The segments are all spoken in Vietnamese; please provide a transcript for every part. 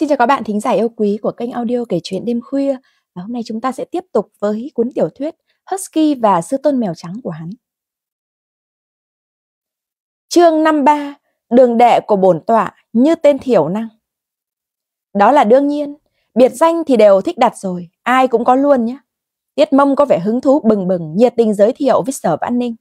Xin chào các bạn thính giả yêu quý của kênh audio kể chuyện đêm khuya. Và hôm nay chúng ta sẽ tiếp tục với cuốn tiểu thuyết Husky và sư tôn mèo trắng của hắn. Chương 53: Đường đệ của bổn tọa như tên thiểu năng. Đó là đương nhiên, biệt danh thì đều thích đặt rồi, ai cũng có luôn nhé. Tiết Mông có vẻ hứng thú bừng bừng, nhiệt tình giới thiệu với Sở Vãn Ninh.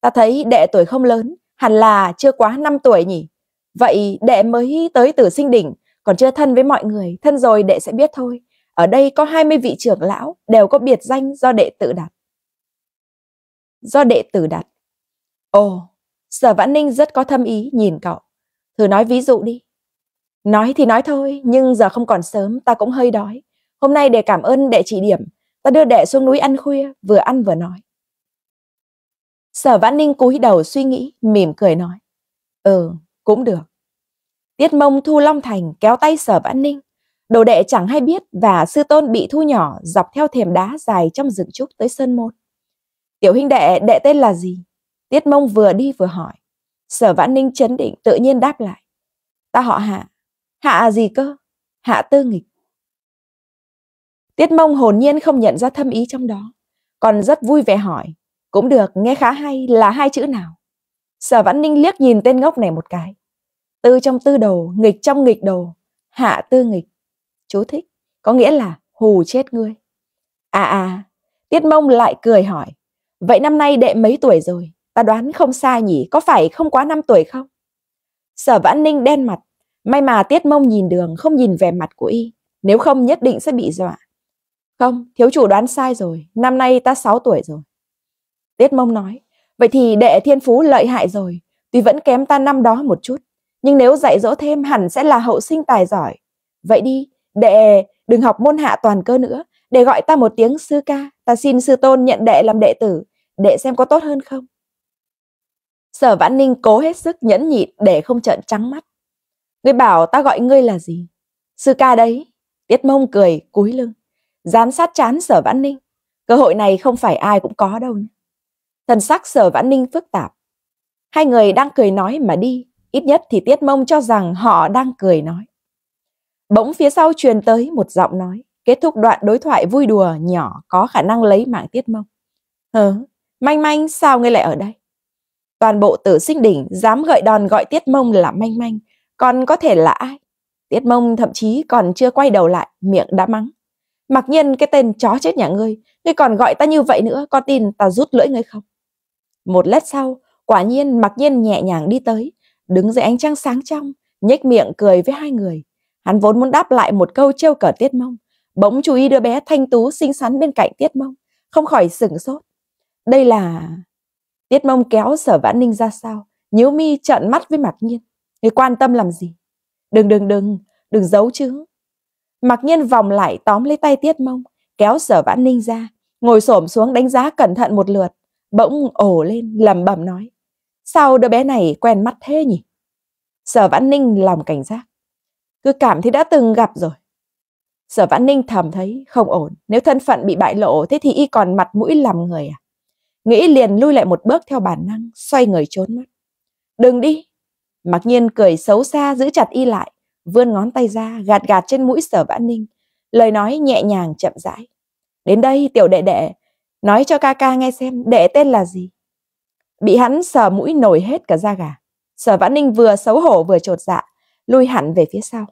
Ta thấy đệ tuổi không lớn, hẳn là chưa quá 5 tuổi nhỉ. Vậy đệ mới tới tử sinh đỉnh, còn chưa thân với mọi người, thân rồi đệ sẽ biết thôi. Ở đây có 20 vị trưởng lão, đều có biệt danh do đệ tự đặt. Do đệ tử đặt. Ồ, sở vãn ninh rất có thâm ý nhìn cậu. Thử nói ví dụ đi. Nói thì nói thôi, nhưng giờ không còn sớm, ta cũng hơi đói. Hôm nay để cảm ơn đệ chỉ điểm, ta đưa đệ xuống núi ăn khuya, vừa ăn vừa nói. Sở Vãn Ninh cúi đầu suy nghĩ, mỉm cười nói. Ừ, cũng được. Tiết mông Thu Long Thành kéo tay sở vãn ninh. Đồ đệ chẳng hay biết và sư tôn bị thu nhỏ dọc theo thềm đá dài trong rừng trúc tới sơn môn. Tiểu huynh đệ, đệ tên là gì? Tiết mông vừa đi vừa hỏi. Sở vãn ninh chấn định tự nhiên đáp lại. Ta họ hạ. Hạ gì cơ? Hạ tư nghịch. Tiết mông hồn nhiên không nhận ra thâm ý trong đó. Còn rất vui vẻ hỏi. Cũng được, nghe khá hay là hai chữ nào? Sở vãn ninh liếc nhìn tên ngốc này một cái. Tư trong tư đồ, nghịch trong nghịch đồ, hạ tư nghịch. Chú thích, có nghĩa là hù chết ngươi. À à, Tiết Mông lại cười hỏi, vậy năm nay đệ mấy tuổi rồi? Ta đoán không sai nhỉ, có phải không quá 5 tuổi không? Sở Vãn Ninh đen mặt, may mà Tiết Mông nhìn đường không nhìn về mặt của y, nếu không nhất định sẽ bị dọa. Không, thiếu chủ đoán sai rồi, năm nay ta 6 tuổi rồi. Tiết Mông nói, vậy thì đệ thiên phú lợi hại rồi, tuy vẫn kém ta năm đó một chút nhưng nếu dạy dỗ thêm hẳn sẽ là hậu sinh tài giỏi. Vậy đi, đệ đừng học môn hạ toàn cơ nữa, để gọi ta một tiếng sư ca, ta xin sư tôn nhận đệ làm đệ tử, đệ xem có tốt hơn không. Sở Vãn Ninh cố hết sức nhẫn nhịn để không trợn trắng mắt. Ngươi bảo ta gọi ngươi là gì? Sư ca đấy. Tiết mông cười, cúi lưng. Giám sát chán Sở Vãn Ninh. Cơ hội này không phải ai cũng có đâu. Thần sắc Sở Vãn Ninh phức tạp. Hai người đang cười nói mà đi, Ít nhất thì Tiết Mông cho rằng họ đang cười nói. Bỗng phía sau truyền tới một giọng nói, kết thúc đoạn đối thoại vui đùa nhỏ có khả năng lấy mạng Tiết Mông. Hờ, manh manh sao ngươi lại ở đây? Toàn bộ tử sinh đỉnh dám gợi đòn gọi Tiết Mông là manh manh, còn có thể là ai? Tiết Mông thậm chí còn chưa quay đầu lại, miệng đã mắng. Mặc nhiên cái tên chó chết nhà ngươi, ngươi còn gọi ta như vậy nữa, có tin ta rút lưỡi ngươi không? Một lát sau, quả nhiên mặc nhiên nhẹ nhàng đi tới, đứng dưới ánh trăng sáng trong, nhếch miệng cười với hai người. Hắn vốn muốn đáp lại một câu trêu cờ Tiết Mông, bỗng chú ý đứa bé thanh tú xinh xắn bên cạnh Tiết Mông, không khỏi sửng sốt. Đây là... Tiết Mông kéo sở vãn ninh ra sao, nhíu mi trợn mắt với Mặc Nhiên. Người quan tâm làm gì? Đừng đừng đừng, đừng giấu chứ. Mặc Nhiên vòng lại tóm lấy tay Tiết Mông, kéo sở vãn ninh ra, ngồi xổm xuống đánh giá cẩn thận một lượt, bỗng ổ lên lầm bẩm nói. Sao đứa bé này quen mắt thế nhỉ? Sở Vãn Ninh lòng cảnh giác. Cứ cảm thấy đã từng gặp rồi. Sở Vãn Ninh thầm thấy không ổn. Nếu thân phận bị bại lộ thế thì y còn mặt mũi làm người à? Nghĩ liền lui lại một bước theo bản năng, xoay người trốn mất. Đừng đi. Mặc nhiên cười xấu xa giữ chặt y lại, vươn ngón tay ra gạt gạt trên mũi sở vãn ninh. Lời nói nhẹ nhàng chậm rãi. Đến đây tiểu đệ đệ, nói cho ca ca nghe xem đệ tên là gì bị hắn sờ mũi nổi hết cả da gà. Sở Vãn Ninh vừa xấu hổ vừa trột dạ, lui hẳn về phía sau.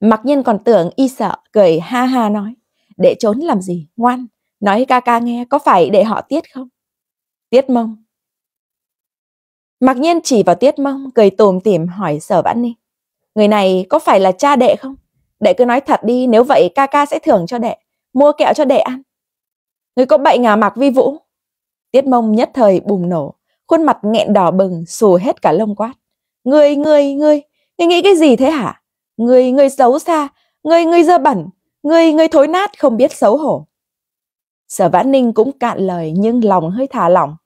Mặc nhiên còn tưởng y sợ, cười ha ha nói, để trốn làm gì, ngoan, nói ca ca nghe có phải để họ tiết không? Tiết mông. Mặc nhiên chỉ vào tiết mông, cười tùm tìm hỏi sở vãn ninh. Người này có phải là cha đệ không? Đệ cứ nói thật đi, nếu vậy ca ca sẽ thưởng cho đệ, mua kẹo cho đệ ăn. Người có bệnh à mặc Vi Vũ? Tiết mông nhất thời bùng nổ, khuôn mặt nghẹn đỏ bừng, xù hết cả lông quát. Người, người, người, ngươi nghĩ cái gì thế hả? Người, người xấu xa, người, người dơ bẩn, người, người thối nát không biết xấu hổ. Sở Vãn Ninh cũng cạn lời nhưng lòng hơi thả lỏng.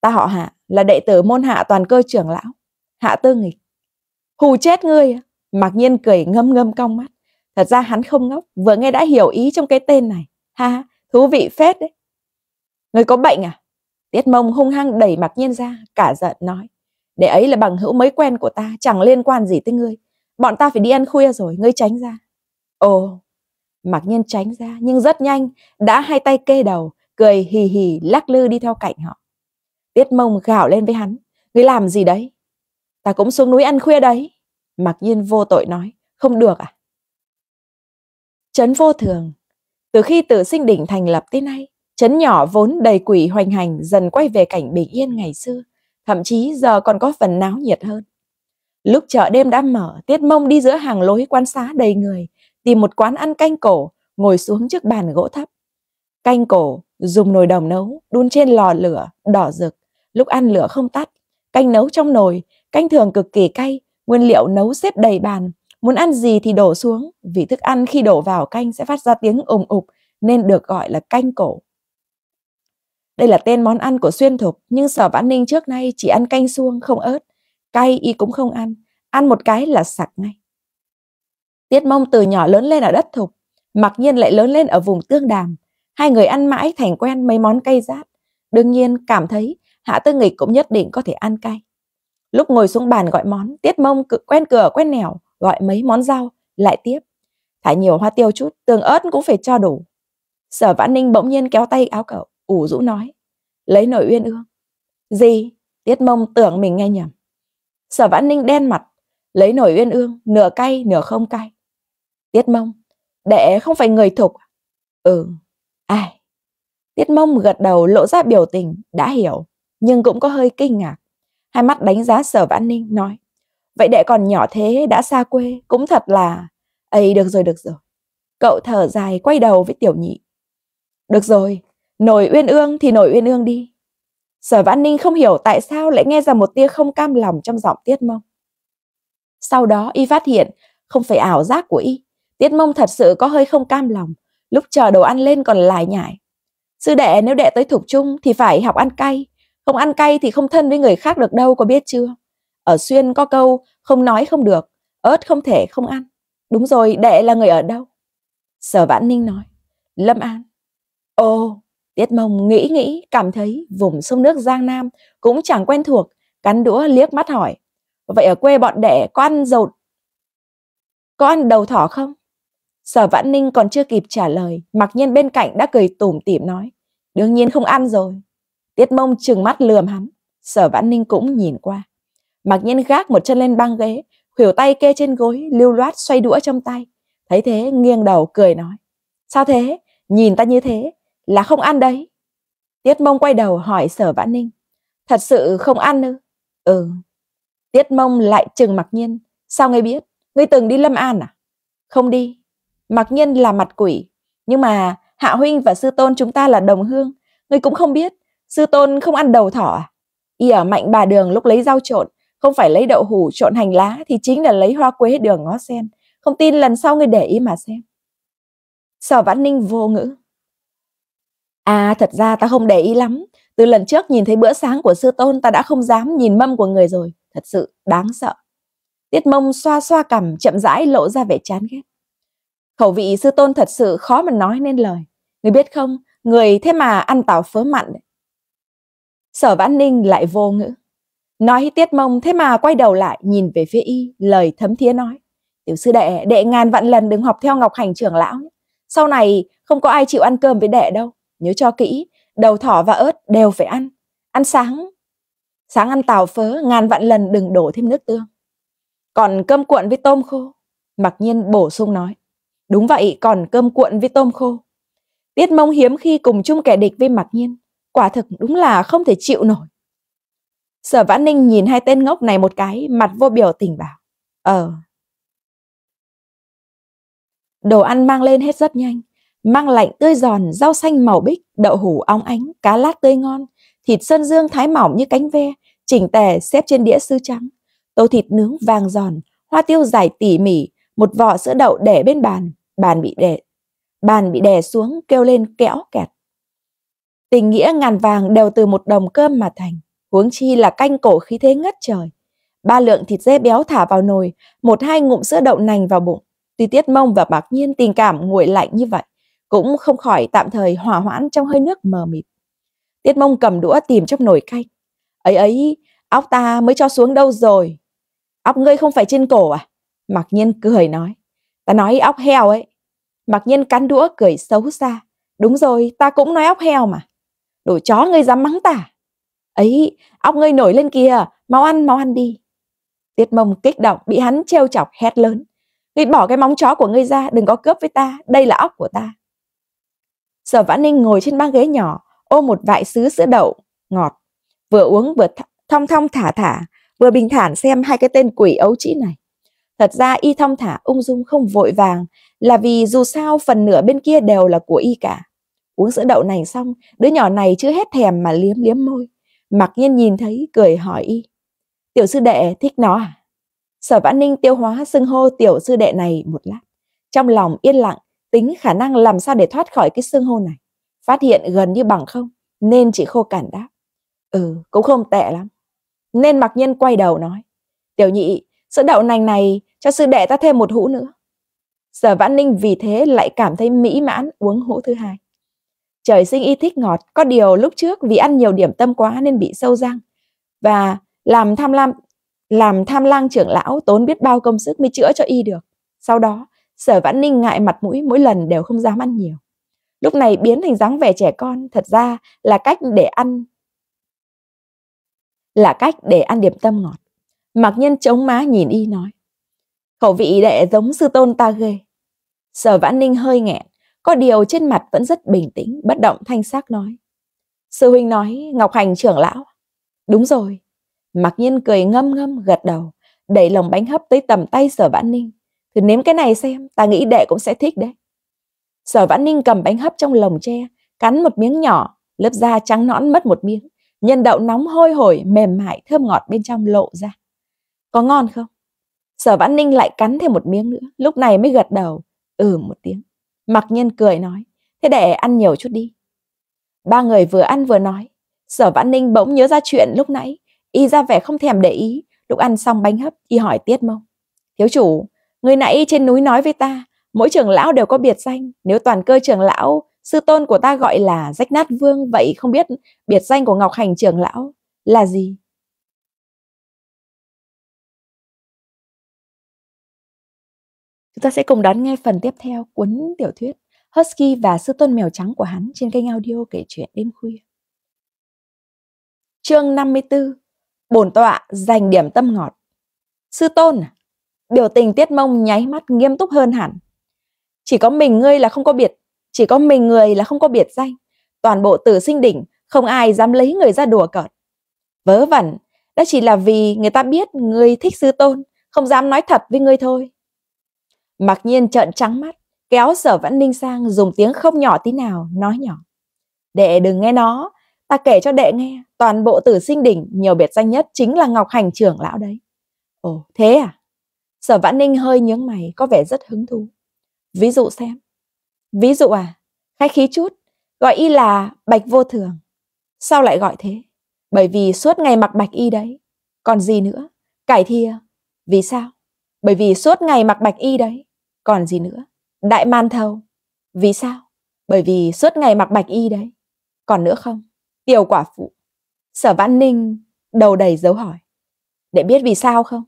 Ta họ hạ là đệ tử môn hạ toàn cơ trưởng lão, hạ tư nghịch. Hù chết ngươi, mặc nhiên cười ngâm ngâm cong mắt. Thật ra hắn không ngốc, vừa nghe đã hiểu ý trong cái tên này. Ha, thú vị phết đấy. Ngươi có bệnh à? Tiết mông hung hăng đẩy mặc nhiên ra, cả giận nói. Để ấy là bằng hữu mới quen của ta, chẳng liên quan gì tới ngươi. Bọn ta phải đi ăn khuya rồi, ngươi tránh ra. Ồ, mặc nhiên tránh ra, nhưng rất nhanh, đã hai tay kê đầu, cười hì hì lắc lư đi theo cạnh họ. Tiết mông gào lên với hắn, ngươi làm gì đấy? Ta cũng xuống núi ăn khuya đấy. Mặc nhiên vô tội nói, không được à? Trấn vô thường, từ khi tử sinh đỉnh thành lập tới nay, Chấn nhỏ vốn đầy quỷ hoành hành dần quay về cảnh bình yên ngày xưa, thậm chí giờ còn có phần náo nhiệt hơn. Lúc chợ đêm đã mở, Tiết Mông đi giữa hàng lối quan xá đầy người, tìm một quán ăn canh cổ, ngồi xuống trước bàn gỗ thấp. Canh cổ, dùng nồi đồng nấu, đun trên lò lửa, đỏ rực. Lúc ăn lửa không tắt, canh nấu trong nồi, canh thường cực kỳ cay, nguyên liệu nấu xếp đầy bàn. Muốn ăn gì thì đổ xuống, vì thức ăn khi đổ vào canh sẽ phát ra tiếng ồm ụp nên được gọi là canh cổ. Đây là tên món ăn của xuyên thục, nhưng sở vãn ninh trước nay chỉ ăn canh suông không ớt. Cay y cũng không ăn, ăn một cái là sặc ngay. Tiết mông từ nhỏ lớn lên ở đất thục, mặc nhiên lại lớn lên ở vùng tương đàm. Hai người ăn mãi thành quen mấy món cay rát. Đương nhiên cảm thấy hạ tư nghịch cũng nhất định có thể ăn cay. Lúc ngồi xuống bàn gọi món, tiết mông cự quen cửa quen nẻo, gọi mấy món rau, lại tiếp. Thả nhiều hoa tiêu chút, tương ớt cũng phải cho đủ. Sở Vãn Ninh bỗng nhiên kéo tay áo cậu ủ rũ nói lấy nổi uyên ương gì tiết mông tưởng mình nghe nhầm sở vãn ninh đen mặt lấy nổi uyên ương nửa cay nửa không cay tiết mông đệ không phải người thục à? ừ ai tiết mông gật đầu lộ ra biểu tình đã hiểu nhưng cũng có hơi kinh ngạc hai mắt đánh giá sở vãn ninh nói vậy đệ còn nhỏ thế đã xa quê cũng thật là ấy được rồi được rồi cậu thở dài quay đầu với tiểu nhị được rồi Nổi uyên ương thì nổi uyên ương đi. Sở Vãn Ninh không hiểu tại sao lại nghe ra một tia không cam lòng trong giọng Tiết Mông. Sau đó y phát hiện không phải ảo giác của y, Tiết Mông thật sự có hơi không cam lòng, lúc chờ đồ ăn lên còn lải nhải. Sư đệ nếu đệ tới thục trung thì phải học ăn cay, không ăn cay thì không thân với người khác được đâu có biết chưa? Ở xuyên có câu không nói không được, ớt không thể không ăn. Đúng rồi, đệ là người ở đâu? Sở Vãn Ninh nói, Lâm An. Ồ, Tiết Mông nghĩ nghĩ, cảm thấy vùng sông nước Giang Nam cũng chẳng quen thuộc, cắn đũa liếc mắt hỏi. Vậy ở quê bọn đẻ có ăn dột? Có ăn đầu thỏ không? Sở Vãn Ninh còn chưa kịp trả lời, mặc nhiên bên cạnh đã cười tủm tỉm nói. Đương nhiên không ăn rồi. Tiết Mông trừng mắt lườm hắn, Sở Vãn Ninh cũng nhìn qua. Mặc nhiên gác một chân lên băng ghế, khuỷu tay kê trên gối, lưu loát xoay đũa trong tay. Thấy thế nghiêng đầu cười nói. Sao thế? Nhìn ta như thế, là không ăn đấy. Tiết mông quay đầu hỏi sở vãn ninh. Thật sự không ăn ư? Ừ. Tiết mông lại trừng mặc nhiên. Sao ngươi biết? Ngươi từng đi Lâm An à? Không đi. Mặc nhiên là mặt quỷ. Nhưng mà Hạ Huynh và Sư Tôn chúng ta là đồng hương. Ngươi cũng không biết. Sư Tôn không ăn đầu thỏ à? Y ở mạnh bà đường lúc lấy rau trộn. Không phải lấy đậu hủ trộn hành lá thì chính là lấy hoa quế đường ngó sen. Không tin lần sau ngươi để ý mà xem. Sở Vãn Ninh vô ngữ. À thật ra ta không để ý lắm, từ lần trước nhìn thấy bữa sáng của sư tôn ta đã không dám nhìn mâm của người rồi, thật sự đáng sợ. Tiết mông xoa xoa cằm chậm rãi lộ ra vẻ chán ghét. Khẩu vị sư tôn thật sự khó mà nói nên lời. Người biết không, người thế mà ăn tảo phớ mặn. Sở vãn ninh lại vô ngữ. Nói tiết mông thế mà quay đầu lại nhìn về phía y, lời thấm thía nói. Tiểu sư đệ, đệ ngàn vạn lần đừng học theo Ngọc Hành trưởng lão. Sau này không có ai chịu ăn cơm với đệ đâu nhớ cho kỹ, đầu thỏ và ớt đều phải ăn. Ăn sáng. Sáng ăn tàu phớ, ngàn vạn lần đừng đổ thêm nước tương. Còn cơm cuộn với tôm khô, mặc nhiên bổ sung nói. Đúng vậy, còn cơm cuộn với tôm khô. Tiết mông hiếm khi cùng chung kẻ địch với mặc nhiên. Quả thực đúng là không thể chịu nổi. Sở Vãn Ninh nhìn hai tên ngốc này một cái, mặt vô biểu tình bảo. Ờ. Đồ ăn mang lên hết rất nhanh, mang lạnh tươi giòn, rau xanh màu bích, đậu hủ óng ánh, cá lát tươi ngon, thịt sơn dương thái mỏng như cánh ve, chỉnh tề xếp trên đĩa sứ trắng, tô thịt nướng vàng giòn, hoa tiêu dài tỉ mỉ, một vỏ sữa đậu để bên bàn, bàn bị đè, bàn bị đè xuống kêu lên kẽo kẹt. Tình nghĩa ngàn vàng đều từ một đồng cơm mà thành, huống chi là canh cổ khí thế ngất trời. Ba lượng thịt dê béo thả vào nồi, một hai ngụm sữa đậu nành vào bụng. Tuy Tiết Mông và Bạc Nhiên tình cảm nguội lạnh như vậy, cũng không khỏi tạm thời hòa hoãn trong hơi nước mờ mịt. Tiết mông cầm đũa tìm trong nồi canh. Ấy ấy, óc ta mới cho xuống đâu rồi? Óc ngươi không phải trên cổ à? Mặc nhiên cười nói. Ta nói óc heo ấy. Mặc nhiên cắn đũa cười xấu xa. Đúng rồi, ta cũng nói óc heo mà. Đồ chó ngươi dám mắng ta. Ấy, óc ngươi nổi lên kìa, mau ăn, mau ăn đi. Tiết mông kích động bị hắn trêu chọc hét lớn. Ngươi bỏ cái móng chó của ngươi ra, đừng có cướp với ta, đây là óc của ta. Sở Vãn Ninh ngồi trên băng ghế nhỏ, ôm một vại sứ sữa đậu, ngọt. Vừa uống vừa th thong thong thả thả, vừa bình thản xem hai cái tên quỷ ấu trĩ này. Thật ra y thong thả ung dung không vội vàng là vì dù sao phần nửa bên kia đều là của y cả. Uống sữa đậu này xong, đứa nhỏ này chưa hết thèm mà liếm liếm môi. Mặc nhiên nhìn thấy, cười hỏi y. Tiểu sư đệ thích nó à? Sở vãn ninh tiêu hóa xưng hô tiểu sư đệ này một lát. Trong lòng yên lặng, tính khả năng làm sao để thoát khỏi cái xương hô này phát hiện gần như bằng không nên chỉ khô cản đáp ừ cũng không tệ lắm nên mặc nhiên quay đầu nói tiểu nhị sữa đậu nành này cho sư đệ ta thêm một hũ nữa sở vãn ninh vì thế lại cảm thấy mỹ mãn uống hũ thứ hai trời sinh y thích ngọt có điều lúc trước vì ăn nhiều điểm tâm quá nên bị sâu răng và làm tham lam làm tham lang trưởng lão tốn biết bao công sức mới chữa cho y được sau đó Sở Vãn Ninh ngại mặt mũi mỗi lần đều không dám ăn nhiều. Lúc này biến thành dáng vẻ trẻ con thật ra là cách để ăn là cách để ăn điểm tâm ngọt. Mạc Nhân chống má nhìn y nói. Khẩu vị đệ giống sư tôn ta ghê. Sở Vãn Ninh hơi nghẹn, có điều trên mặt vẫn rất bình tĩnh, bất động thanh sắc nói. Sư huynh nói, Ngọc Hành trưởng lão. Đúng rồi. Mạc Nhân cười ngâm ngâm gật đầu, đẩy lồng bánh hấp tới tầm tay Sở Vãn Ninh thử nếm cái này xem ta nghĩ đệ cũng sẽ thích đấy sở vãn ninh cầm bánh hấp trong lồng tre cắn một miếng nhỏ lớp da trắng nõn mất một miếng nhân đậu nóng hôi hổi mềm mại thơm ngọt bên trong lộ ra có ngon không sở vãn ninh lại cắn thêm một miếng nữa lúc này mới gật đầu ừ một tiếng mặc Nhiên cười nói thế đệ ăn nhiều chút đi ba người vừa ăn vừa nói sở vãn ninh bỗng nhớ ra chuyện lúc nãy y ra vẻ không thèm để ý lúc ăn xong bánh hấp y hỏi tiết mông thiếu chủ người nãy trên núi nói với ta mỗi trưởng lão đều có biệt danh nếu toàn cơ trưởng lão sư tôn của ta gọi là rách nát vương vậy không biết biệt danh của ngọc hành trưởng lão là gì chúng ta sẽ cùng đón nghe phần tiếp theo cuốn tiểu thuyết Husky và sư tôn mèo trắng của hắn trên kênh audio kể chuyện đêm khuya. Chương 54 Bổn tọa dành điểm tâm ngọt Sư tôn à? Biểu tình Tiết Mông nháy mắt nghiêm túc hơn hẳn. Chỉ có mình ngươi là không có biệt, chỉ có mình người là không có biệt danh. Toàn bộ tử sinh đỉnh, không ai dám lấy người ra đùa cợt. Vớ vẩn, đó chỉ là vì người ta biết ngươi thích sư tôn, không dám nói thật với ngươi thôi. Mặc nhiên trợn trắng mắt, kéo sở vẫn ninh sang dùng tiếng không nhỏ tí nào, nói nhỏ. Đệ đừng nghe nó, ta kể cho đệ nghe, toàn bộ tử sinh đỉnh nhiều biệt danh nhất chính là Ngọc Hành trưởng lão đấy. Ồ, thế à? Sở Vãn Ninh hơi nhướng mày có vẻ rất hứng thú. Ví dụ xem. Ví dụ à, khách khí chút, gọi y là Bạch Vô Thường. Sao lại gọi thế? Bởi vì suốt ngày mặc bạch y đấy. Còn gì nữa? Cải thia. Vì sao? Bởi vì suốt ngày mặc bạch y đấy. Còn gì nữa? Đại man thầu. Vì sao? Bởi vì suốt ngày mặc bạch y đấy. Còn nữa không? Tiểu quả phụ. Sở Vãn Ninh đầu đầy dấu hỏi. Để biết vì sao không?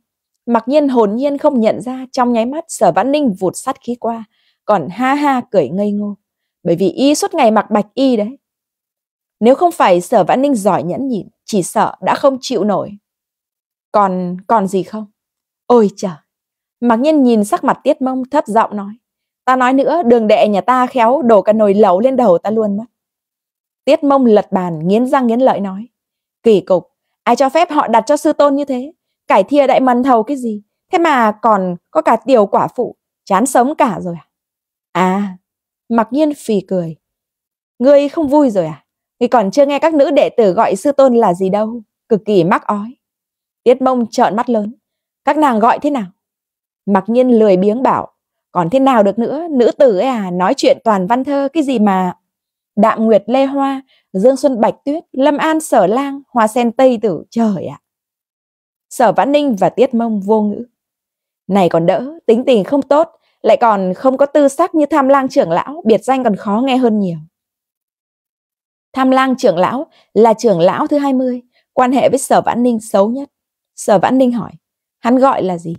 Mặc nhiên hồn nhiên không nhận ra trong nháy mắt sở vãn ninh vụt sát khí qua, còn ha ha cười ngây ngô, bởi vì y suốt ngày mặc bạch y đấy. Nếu không phải sở vãn ninh giỏi nhẫn nhịn, chỉ sợ đã không chịu nổi. Còn, còn gì không? Ôi trời! Mặc nhiên nhìn sắc mặt tiết mông thấp giọng nói. Ta nói nữa, đường đệ nhà ta khéo đổ cả nồi lẩu lên đầu ta luôn mất. Tiết mông lật bàn, nghiến răng nghiến lợi nói. Kỳ cục, ai cho phép họ đặt cho sư tôn như thế? cải thia đại mần thầu cái gì thế mà còn có cả tiểu quả phụ chán sống cả rồi à à mặc nhiên phì cười ngươi không vui rồi à ngươi còn chưa nghe các nữ đệ tử gọi sư tôn là gì đâu cực kỳ mắc ói tiết mông trợn mắt lớn các nàng gọi thế nào mặc nhiên lười biếng bảo còn thế nào được nữa nữ tử ấy à nói chuyện toàn văn thơ cái gì mà đạm nguyệt lê hoa dương xuân bạch tuyết lâm an sở lang hoa sen tây tử trời ạ à. Sở Vãn Ninh và Tiết Mông vô ngữ. Này còn đỡ, tính tình không tốt, lại còn không có tư sắc như tham lang trưởng lão, biệt danh còn khó nghe hơn nhiều. Tham lang trưởng lão là trưởng lão thứ 20, quan hệ với Sở Vãn Ninh xấu nhất. Sở Vãn Ninh hỏi, hắn gọi là gì?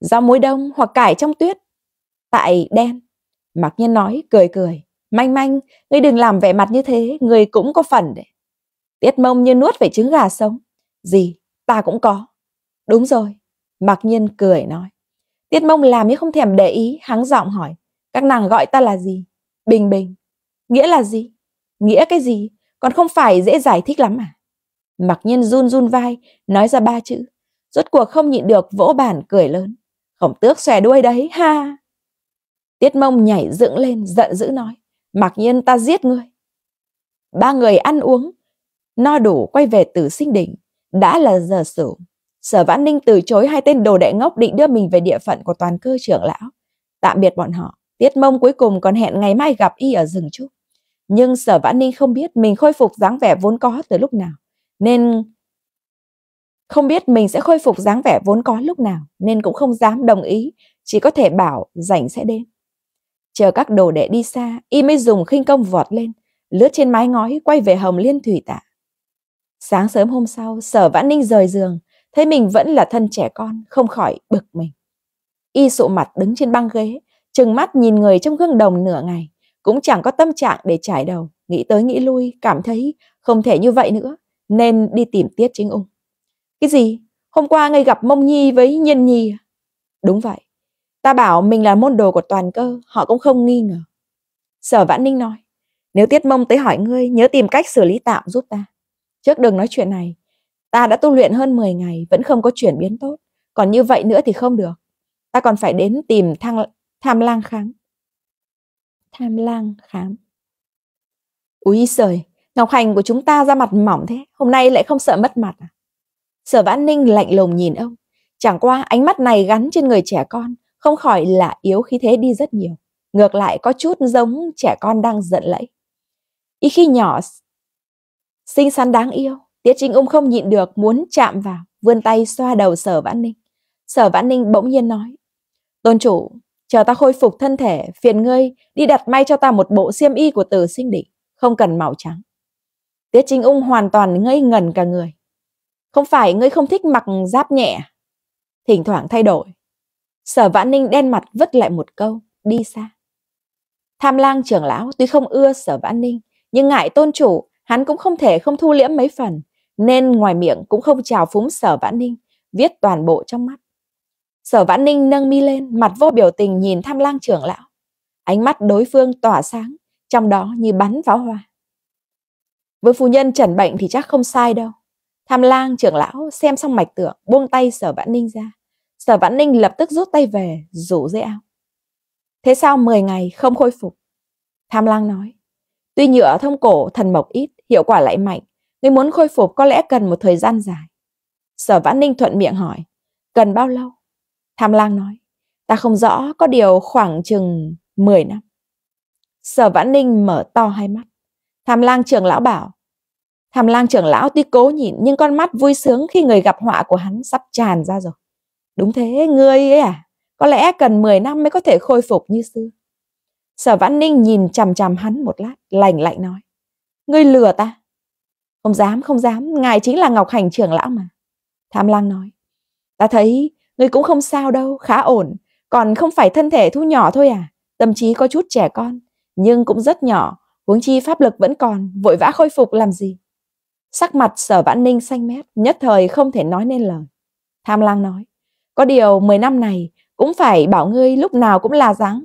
Rau muối đông hoặc cải trong tuyết. Tại đen. Mặc nhiên nói, cười cười. Manh manh, ngươi đừng làm vẻ mặt như thế, ngươi cũng có phần đấy. Tiết mông như nuốt phải trứng gà sống. Gì, ta cũng có. Đúng rồi, Mặc Nhiên cười nói. Tiết mông làm như không thèm để ý, hắng giọng hỏi. Các nàng gọi ta là gì? Bình bình. Nghĩa là gì? Nghĩa cái gì? Còn không phải dễ giải thích lắm à? Mặc Nhiên run run vai, nói ra ba chữ. Rốt cuộc không nhịn được vỗ bàn cười lớn. Khổng tước xòe đuôi đấy, ha! Tiết mông nhảy dựng lên, giận dữ nói. Mặc Nhiên ta giết ngươi. Ba người ăn uống, no đủ quay về tử sinh đỉnh đã là giờ sử sở vãn ninh từ chối hai tên đồ đệ ngốc định đưa mình về địa phận của toàn cơ trưởng lão. Tạm biệt bọn họ, Tiết mông cuối cùng còn hẹn ngày mai gặp y ở rừng trúc. Nhưng sở vãn ninh không biết mình khôi phục dáng vẻ vốn có từ lúc nào, nên không biết mình sẽ khôi phục dáng vẻ vốn có lúc nào, nên cũng không dám đồng ý, chỉ có thể bảo rảnh sẽ đến. Chờ các đồ đệ đi xa, y mới dùng khinh công vọt lên, lướt trên mái ngói quay về hồng liên thủy tạ. Sáng sớm hôm sau, sở vãn ninh rời giường, thấy mình vẫn là thân trẻ con, không khỏi bực mình. Y sụ mặt đứng trên băng ghế, trừng mắt nhìn người trong gương đồng nửa ngày, cũng chẳng có tâm trạng để trải đầu, nghĩ tới nghĩ lui, cảm thấy không thể như vậy nữa, nên đi tìm Tiết Chính Ung. Cái gì? Hôm qua ngay gặp Mông Nhi với Nhân Nhi à? Đúng vậy. Ta bảo mình là môn đồ của toàn cơ, họ cũng không nghi ngờ. Sở Vãn Ninh nói, nếu Tiết Mông tới hỏi ngươi, nhớ tìm cách xử lý tạm giúp ta trước đừng nói chuyện này. Ta đã tu luyện hơn 10 ngày, vẫn không có chuyển biến tốt. Còn như vậy nữa thì không được. Ta còn phải đến tìm thang, tham lang khám. Tham lang khám. Úi sời Ngọc Hành của chúng ta ra mặt mỏng thế, hôm nay lại không sợ mất mặt à? Sở Vãn Ninh lạnh lùng nhìn ông, chẳng qua ánh mắt này gắn trên người trẻ con, không khỏi là yếu khí thế đi rất nhiều, ngược lại có chút giống trẻ con đang giận lẫy. Ý khi nhỏ Xinh xắn đáng yêu, Tiết Trinh Ung không nhịn được muốn chạm vào, vươn tay xoa đầu Sở Vãn Ninh. Sở Vãn Ninh bỗng nhiên nói, Tôn chủ, chờ ta khôi phục thân thể, phiền ngươi đi đặt may cho ta một bộ xiêm y của tử sinh đỉnh, không cần màu trắng. Tiết Trinh Ung hoàn toàn ngây ngần cả người. Không phải ngươi không thích mặc giáp nhẹ, à? thỉnh thoảng thay đổi. Sở Vãn Ninh đen mặt vứt lại một câu, đi xa. Tham lang trưởng lão tuy không ưa sở vãn ninh, nhưng ngại tôn chủ hắn cũng không thể không thu liễm mấy phần, nên ngoài miệng cũng không chào phúng sở vãn ninh, viết toàn bộ trong mắt. Sở vãn ninh nâng mi lên, mặt vô biểu tình nhìn tham lang trưởng lão. Ánh mắt đối phương tỏa sáng, trong đó như bắn pháo hoa. Với phu nhân trần bệnh thì chắc không sai đâu. Tham lang trưởng lão xem xong mạch tượng, buông tay sở vãn ninh ra. Sở vãn ninh lập tức rút tay về, rủ dây áo. Thế sao 10 ngày không khôi phục? Tham lang nói. Tuy nhựa thông cổ thần mộc ít, hiệu quả lại mạnh, người muốn khôi phục có lẽ cần một thời gian dài. Sở Vãn Ninh thuận miệng hỏi, cần bao lâu? Tham lang nói, ta không rõ, có điều khoảng chừng 10 năm. Sở Vãn Ninh mở to hai mắt. Tham lang trưởng lão bảo, Tham lang trưởng lão tuy cố nhịn nhưng con mắt vui sướng khi người gặp họa của hắn sắp tràn ra rồi. Đúng thế, ngươi ấy à, có lẽ cần 10 năm mới có thể khôi phục như xưa. Sở Vãn Ninh nhìn chằm chằm hắn một lát, lạnh lạnh nói. Ngươi lừa ta. Không dám, không dám, ngài chính là Ngọc Hành trưởng lão mà. Tham lang nói. Ta thấy ngươi cũng không sao đâu, khá ổn. Còn không phải thân thể thu nhỏ thôi à, tâm trí có chút trẻ con, nhưng cũng rất nhỏ, huống chi pháp lực vẫn còn, vội vã khôi phục làm gì. Sắc mặt sở vãn ninh xanh mét, nhất thời không thể nói nên lời. Tham lang nói, có điều 10 năm này cũng phải bảo ngươi lúc nào cũng là dáng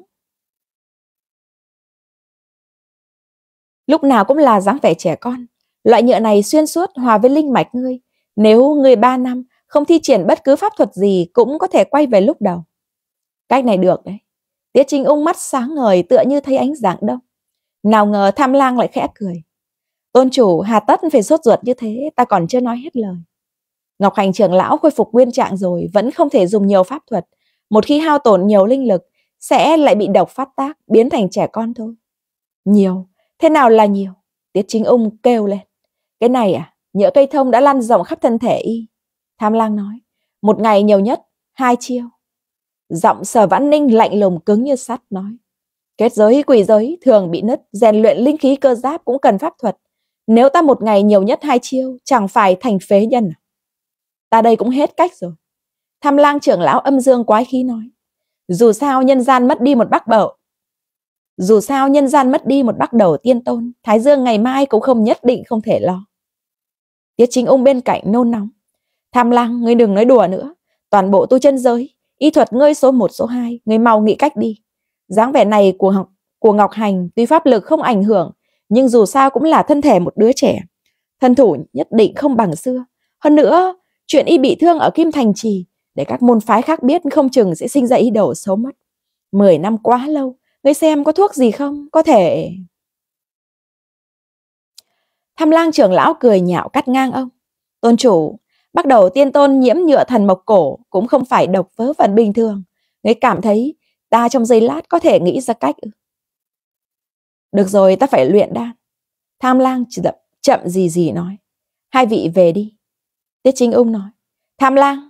lúc nào cũng là dáng vẻ trẻ con. Loại nhựa này xuyên suốt hòa với linh mạch ngươi. Nếu ngươi ba năm không thi triển bất cứ pháp thuật gì cũng có thể quay về lúc đầu. Cách này được đấy. Tiết Trinh ung mắt sáng ngời tựa như thấy ánh dạng đông. Nào ngờ tham lang lại khẽ cười. Tôn chủ hà tất phải sốt ruột như thế, ta còn chưa nói hết lời. Ngọc Hành trưởng lão khôi phục nguyên trạng rồi, vẫn không thể dùng nhiều pháp thuật. Một khi hao tổn nhiều linh lực, sẽ lại bị độc phát tác, biến thành trẻ con thôi. Nhiều, Thế nào là nhiều? Tiết chính ung kêu lên. Cái này à? Nhỡ cây thông đã lan rộng khắp thân thể y. Tham lang nói. Một ngày nhiều nhất, hai chiêu. Giọng sở vãn ninh lạnh lùng cứng như sắt nói. Kết giới quỷ giới thường bị nứt, rèn luyện linh khí cơ giáp cũng cần pháp thuật. Nếu ta một ngày nhiều nhất hai chiêu, chẳng phải thành phế nhân à? Ta đây cũng hết cách rồi. Tham lang trưởng lão âm dương quái khí nói. Dù sao nhân gian mất đi một bác bậu, dù sao nhân gian mất đi một bắc đầu tiên tôn, Thái Dương ngày mai cũng không nhất định không thể lo. Tiết chính ung bên cạnh nôn nóng. Tham lang, ngươi đừng nói đùa nữa. Toàn bộ tu chân giới, y thuật ngươi số 1 số 2, ngươi mau nghĩ cách đi. dáng vẻ này của của Ngọc Hành tuy pháp lực không ảnh hưởng, nhưng dù sao cũng là thân thể một đứa trẻ. Thân thủ nhất định không bằng xưa. Hơn nữa, chuyện y bị thương ở Kim Thành Trì, để các môn phái khác biết không chừng sẽ sinh ra ý đồ xấu mất. Mười năm quá lâu, ngươi xem có thuốc gì không có thể tham lang trưởng lão cười nhạo cắt ngang ông tôn chủ bắt đầu tiên tôn nhiễm nhựa thần mộc cổ cũng không phải độc vớ vẩn bình thường ngươi cảm thấy ta trong giây lát có thể nghĩ ra cách được rồi ta phải luyện đan tham lang chậm, chậm gì gì nói hai vị về đi tiết chính ung nói tham lang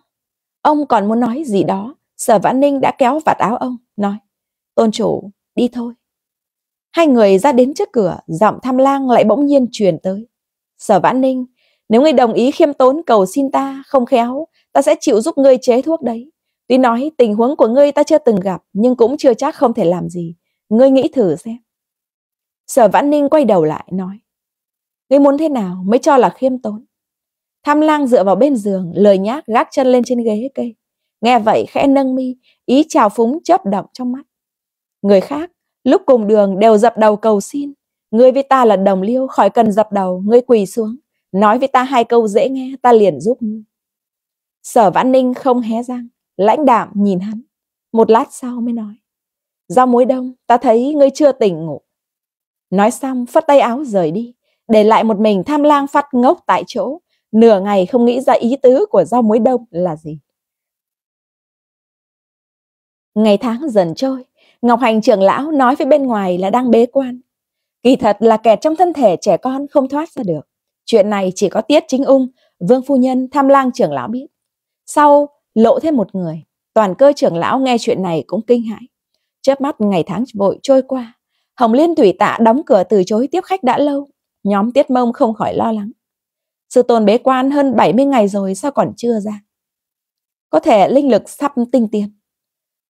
ông còn muốn nói gì đó sở vãn ninh đã kéo vạt áo ông nói tôn chủ đi thôi. Hai người ra đến trước cửa, giọng tham lang lại bỗng nhiên truyền tới. Sở vãn ninh, nếu ngươi đồng ý khiêm tốn cầu xin ta, không khéo, ta sẽ chịu giúp ngươi chế thuốc đấy. Tuy nói tình huống của ngươi ta chưa từng gặp, nhưng cũng chưa chắc không thể làm gì. Ngươi nghĩ thử xem. Sở vãn ninh quay đầu lại, nói. Ngươi muốn thế nào mới cho là khiêm tốn? Tham lang dựa vào bên giường, lời nhác gác chân lên trên ghế cây. Nghe vậy khẽ nâng mi, ý chào phúng chớp động trong mắt. Người khác lúc cùng đường đều dập đầu cầu xin. người với ta là đồng liêu, khỏi cần dập đầu, ngươi quỳ xuống. Nói với ta hai câu dễ nghe, ta liền giúp ngươi. Sở Vãn Ninh không hé răng, lãnh đạm nhìn hắn. Một lát sau mới nói. Do muối đông, ta thấy ngươi chưa tỉnh ngủ. Nói xong, phất tay áo rời đi, để lại một mình tham lang phát ngốc tại chỗ, nửa ngày không nghĩ ra ý tứ của do muối đông là gì. Ngày tháng dần trôi, Ngọc Hành trưởng lão nói với bên ngoài là đang bế quan. Kỳ thật là kẹt trong thân thể trẻ con không thoát ra được. Chuyện này chỉ có Tiết Chính Ung, Vương Phu Nhân, Tham lang trưởng lão biết. Sau, lộ thêm một người. Toàn cơ trưởng lão nghe chuyện này cũng kinh hãi. Chớp mắt ngày tháng vội trôi qua. Hồng Liên Thủy Tạ đóng cửa từ chối tiếp khách đã lâu. Nhóm Tiết Mông không khỏi lo lắng. Sư tôn bế quan hơn 70 ngày rồi sao còn chưa ra? Có thể linh lực sắp tinh tiến.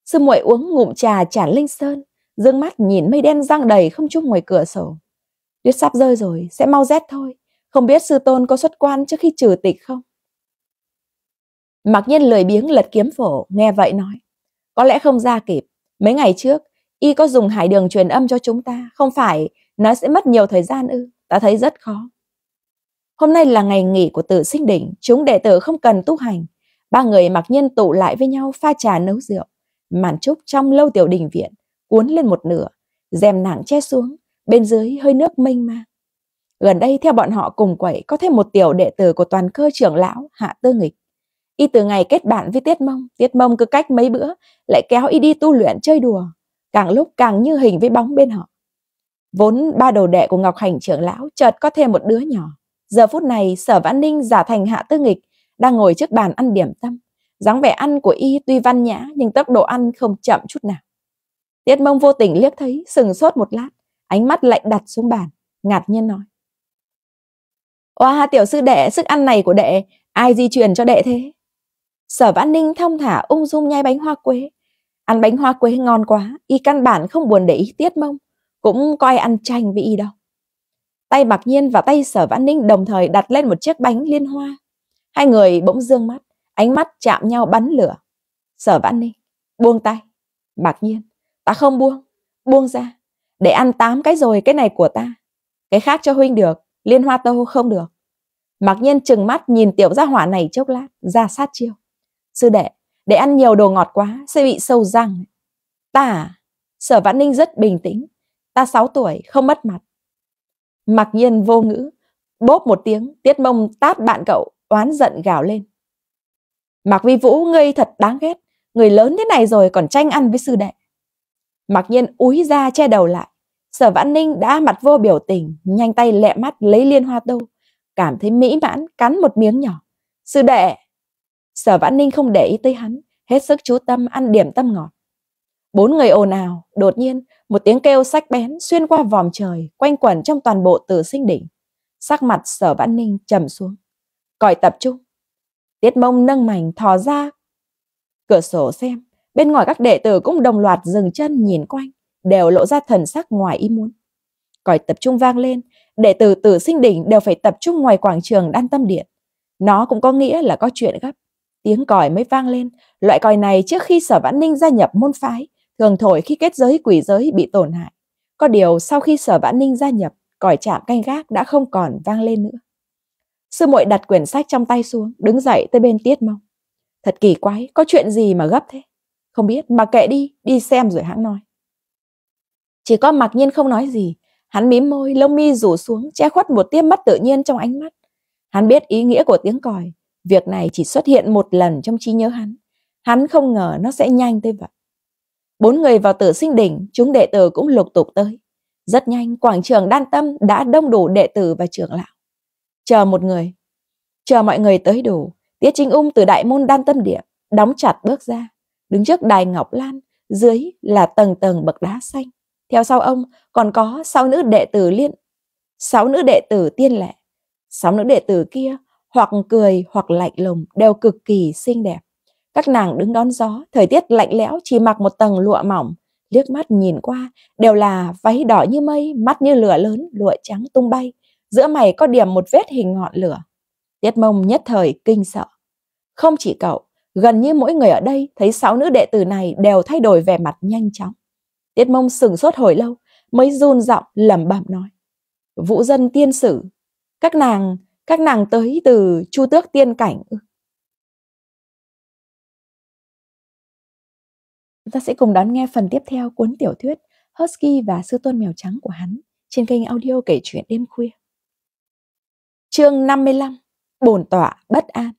Sư muội uống ngụm trà chản linh sơn, dương mắt nhìn mây đen giăng đầy không chút ngoài cửa sổ. Tuyết sắp rơi rồi, sẽ mau rét thôi. Không biết sư tôn có xuất quan trước khi trừ tịch không? Mặc nhiên lười biếng lật kiếm phổ, nghe vậy nói. Có lẽ không ra kịp. Mấy ngày trước, y có dùng hải đường truyền âm cho chúng ta. Không phải, nó sẽ mất nhiều thời gian ư. Ta thấy rất khó. Hôm nay là ngày nghỉ của tử sinh đỉnh. Chúng đệ tử không cần tu hành. Ba người mặc nhiên tụ lại với nhau pha trà nấu rượu màn trúc trong lâu tiểu đình viện cuốn lên một nửa, rèm nàng che xuống, bên dưới hơi nước mênh mang. Gần đây theo bọn họ cùng quẩy có thêm một tiểu đệ tử của toàn cơ trưởng lão Hạ Tư Nghịch. Y từ ngày kết bạn với Tiết Mông, Tiết Mông cứ cách mấy bữa lại kéo y đi tu luyện chơi đùa, càng lúc càng như hình với bóng bên họ. Vốn ba đầu đệ của Ngọc Hành trưởng lão chợt có thêm một đứa nhỏ. Giờ phút này Sở Vãn Ninh giả thành Hạ Tư Nghịch đang ngồi trước bàn ăn điểm tâm dáng vẻ ăn của y tuy văn nhã nhưng tốc độ ăn không chậm chút nào. Tiết mông vô tình liếc thấy, sừng sốt một lát, ánh mắt lạnh đặt xuống bàn, ngạc nhiên nói. Oa tiểu sư đệ, sức ăn này của đệ, ai di truyền cho đệ thế? Sở Vãn Ninh thông thả ung dung nhai bánh hoa quế. Ăn bánh hoa quế ngon quá, y căn bản không buồn để ý tiết mông, cũng coi ăn chanh với y đâu. Tay Mạc Nhiên và tay Sở Vãn Ninh đồng thời đặt lên một chiếc bánh liên hoa. Hai người bỗng dương mắt, Ánh mắt chạm nhau bắn lửa. Sở Vãn Ninh, buông tay. Mặc nhiên, ta không buông. Buông ra, để ăn tám cái rồi cái này của ta. Cái khác cho huynh được, liên hoa tô không được. Mặc nhiên chừng mắt nhìn tiểu gia hỏa này chốc lát, ra sát chiêu. Sư đệ, để ăn nhiều đồ ngọt quá sẽ bị sâu răng. Ta à? Sở Vãn Ninh rất bình tĩnh. Ta 6 tuổi, không mất mặt. Mặc nhiên vô ngữ, bốp một tiếng, tiết mông tát bạn cậu, oán giận gào lên. Mạc Vi Vũ, ngươi thật đáng ghét, người lớn thế này rồi còn tranh ăn với sư đệ. Mặc nhiên úi ra che đầu lại, sở vãn ninh đã mặt vô biểu tình, nhanh tay lẹ mắt lấy liên hoa tô, cảm thấy mỹ mãn cắn một miếng nhỏ. Sư đệ, sở vãn ninh không để ý tới hắn, hết sức chú tâm ăn điểm tâm ngọt. Bốn người ồn ào, đột nhiên một tiếng kêu sắc bén xuyên qua vòm trời, quanh quẩn trong toàn bộ tử sinh đỉnh. Sắc mặt sở vãn ninh trầm xuống. Còi tập trung, Tiết mông nâng mảnh thò ra. Cửa sổ xem, bên ngoài các đệ tử cũng đồng loạt dừng chân nhìn quanh, đều lộ ra thần sắc ngoài ý muốn. Còi tập trung vang lên, đệ tử tử sinh đỉnh đều phải tập trung ngoài quảng trường đan tâm điện. Nó cũng có nghĩa là có chuyện gấp. Tiếng còi mới vang lên, loại còi này trước khi sở vãn ninh gia nhập môn phái, thường thổi khi kết giới quỷ giới bị tổn hại. Có điều sau khi sở vãn ninh gia nhập, còi chạm canh gác đã không còn vang lên nữa. Sư muội đặt quyển sách trong tay xuống, đứng dậy tới bên Tiết Mông. Thật kỳ quái, có chuyện gì mà gấp thế? Không biết, mà kệ đi, đi xem rồi hãng nói. Chỉ có mặc nhiên không nói gì, hắn mím môi, lông mi rủ xuống, che khuất một tia mắt tự nhiên trong ánh mắt. Hắn biết ý nghĩa của tiếng còi, việc này chỉ xuất hiện một lần trong trí nhớ hắn. Hắn không ngờ nó sẽ nhanh tới vậy. Bốn người vào tử sinh đỉnh, chúng đệ tử cũng lục tục tới. Rất nhanh, quảng trường đan tâm đã đông đủ đệ tử và trưởng lão chờ một người. Chờ mọi người tới đủ, Tiết Trinh Ung từ đại môn đan tâm địa, đóng chặt bước ra, đứng trước đài ngọc lan, dưới là tầng tầng bậc đá xanh. Theo sau ông còn có sáu nữ đệ tử liên, sáu nữ đệ tử tiên lệ. Sáu nữ đệ tử kia hoặc cười hoặc lạnh lùng đều cực kỳ xinh đẹp. Các nàng đứng đón gió, thời tiết lạnh lẽo chỉ mặc một tầng lụa mỏng, liếc mắt nhìn qua đều là váy đỏ như mây, mắt như lửa lớn, lụa trắng tung bay, giữa mày có điểm một vết hình ngọn lửa. Tiết mông nhất thời kinh sợ. Không chỉ cậu, gần như mỗi người ở đây thấy sáu nữ đệ tử này đều thay đổi vẻ mặt nhanh chóng. Tiết mông sửng sốt hồi lâu, mới run giọng lẩm bẩm nói. Vũ dân tiên sử, các nàng, các nàng tới từ chu tước tiên cảnh. Chúng ta sẽ cùng đón nghe phần tiếp theo cuốn tiểu thuyết Husky và Sư Tôn Mèo Trắng của hắn trên kênh audio kể chuyện đêm khuya. Chương 55 Bổn tọa bất an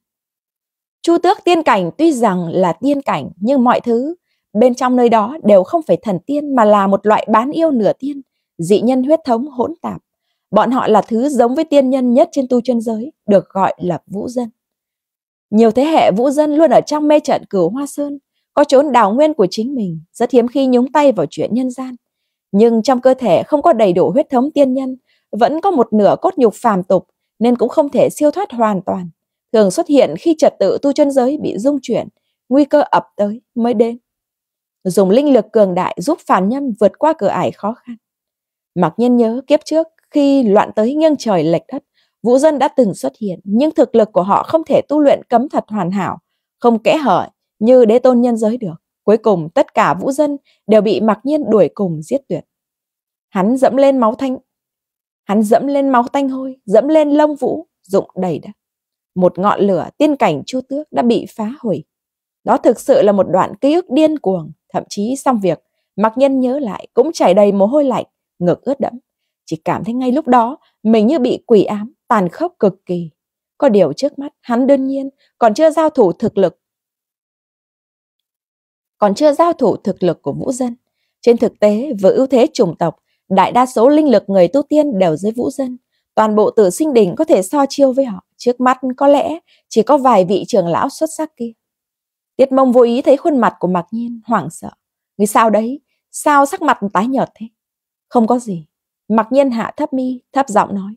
Chu tước tiên cảnh tuy rằng là tiên cảnh nhưng mọi thứ bên trong nơi đó đều không phải thần tiên mà là một loại bán yêu nửa tiên, dị nhân huyết thống hỗn tạp. Bọn họ là thứ giống với tiên nhân nhất trên tu chân giới, được gọi là vũ dân. Nhiều thế hệ vũ dân luôn ở trong mê trận cửu hoa sơn, có chốn đào nguyên của chính mình, rất hiếm khi nhúng tay vào chuyện nhân gian. Nhưng trong cơ thể không có đầy đủ huyết thống tiên nhân, vẫn có một nửa cốt nhục phàm tục nên cũng không thể siêu thoát hoàn toàn, thường xuất hiện khi trật tự tu chân giới bị rung chuyển, nguy cơ ập tới mới đến. Dùng linh lực cường đại giúp phản nhân vượt qua cửa ải khó khăn. Mặc nhiên nhớ kiếp trước khi loạn tới nghiêng trời lệch đất, vũ dân đã từng xuất hiện nhưng thực lực của họ không thể tu luyện cấm thật hoàn hảo, không kẽ hở như đế tôn nhân giới được. Cuối cùng tất cả vũ dân đều bị mặc nhiên đuổi cùng giết tuyệt. Hắn dẫm lên máu thanh Hắn dẫm lên máu tanh hôi, dẫm lên lông vũ, rụng đầy đất. Một ngọn lửa tiên cảnh chu tước đã bị phá hủy. Đó thực sự là một đoạn ký ức điên cuồng, thậm chí xong việc, mặc nhân nhớ lại cũng chảy đầy mồ hôi lạnh, ngực ướt đẫm. Chỉ cảm thấy ngay lúc đó mình như bị quỷ ám, tàn khốc cực kỳ. Có điều trước mắt hắn đương nhiên còn chưa giao thủ thực lực. Còn chưa giao thủ thực lực của vũ dân. Trên thực tế, với ưu thế chủng tộc, Đại đa số linh lực người tu tiên đều dưới vũ dân. Toàn bộ tử sinh đỉnh có thể so chiêu với họ. Trước mắt có lẽ chỉ có vài vị trưởng lão xuất sắc kia. Tiết mông vô ý thấy khuôn mặt của Mạc Nhiên, hoảng sợ. Người sao đấy? Sao sắc mặt tái nhợt thế? Không có gì. Mạc Nhiên hạ thấp mi, thấp giọng nói.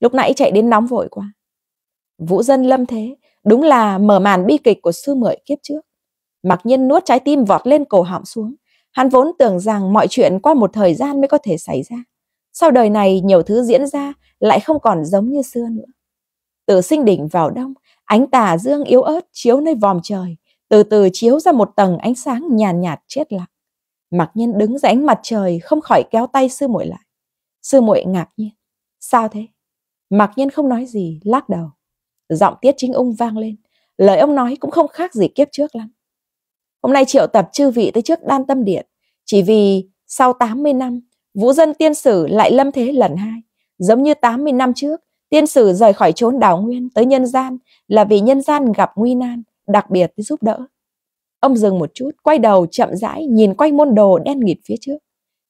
Lúc nãy chạy đến nóng vội quá. Vũ dân lâm thế, đúng là mở màn bi kịch của sư mượi kiếp trước. Mạc Nhiên nuốt trái tim vọt lên cổ họng xuống. Hắn vốn tưởng rằng mọi chuyện qua một thời gian mới có thể xảy ra. Sau đời này nhiều thứ diễn ra lại không còn giống như xưa nữa. Từ sinh đỉnh vào đông, ánh tà dương yếu ớt chiếu nơi vòm trời, từ từ chiếu ra một tầng ánh sáng nhàn nhạt, chết lặng. Mặc nhiên đứng dưới ánh mặt trời không khỏi kéo tay sư muội lại. Sư muội ngạc nhiên. Sao thế? Mặc nhiên không nói gì, lắc đầu. Giọng tiết chính ung vang lên. Lời ông nói cũng không khác gì kiếp trước lắm. Hôm nay triệu tập chư vị tới trước đan tâm điện, chỉ vì sau 80 năm, vũ dân tiên sử lại lâm thế lần hai. Giống như 80 năm trước, tiên sử rời khỏi chốn đảo nguyên tới nhân gian là vì nhân gian gặp nguy nan, đặc biệt tới giúp đỡ. Ông dừng một chút, quay đầu chậm rãi nhìn quanh môn đồ đen nghịt phía trước.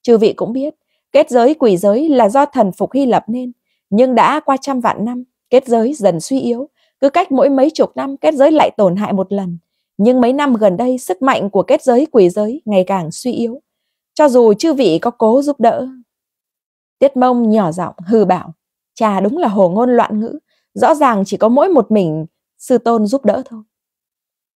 Chư vị cũng biết, kết giới quỷ giới là do thần phục Hy Lập nên, nhưng đã qua trăm vạn năm, kết giới dần suy yếu, cứ cách mỗi mấy chục năm kết giới lại tổn hại một lần nhưng mấy năm gần đây sức mạnh của kết giới quỷ giới ngày càng suy yếu, cho dù chư vị có cố giúp đỡ. Tiết mông nhỏ giọng hư bảo, cha đúng là hồ ngôn loạn ngữ, rõ ràng chỉ có mỗi một mình sư tôn giúp đỡ thôi.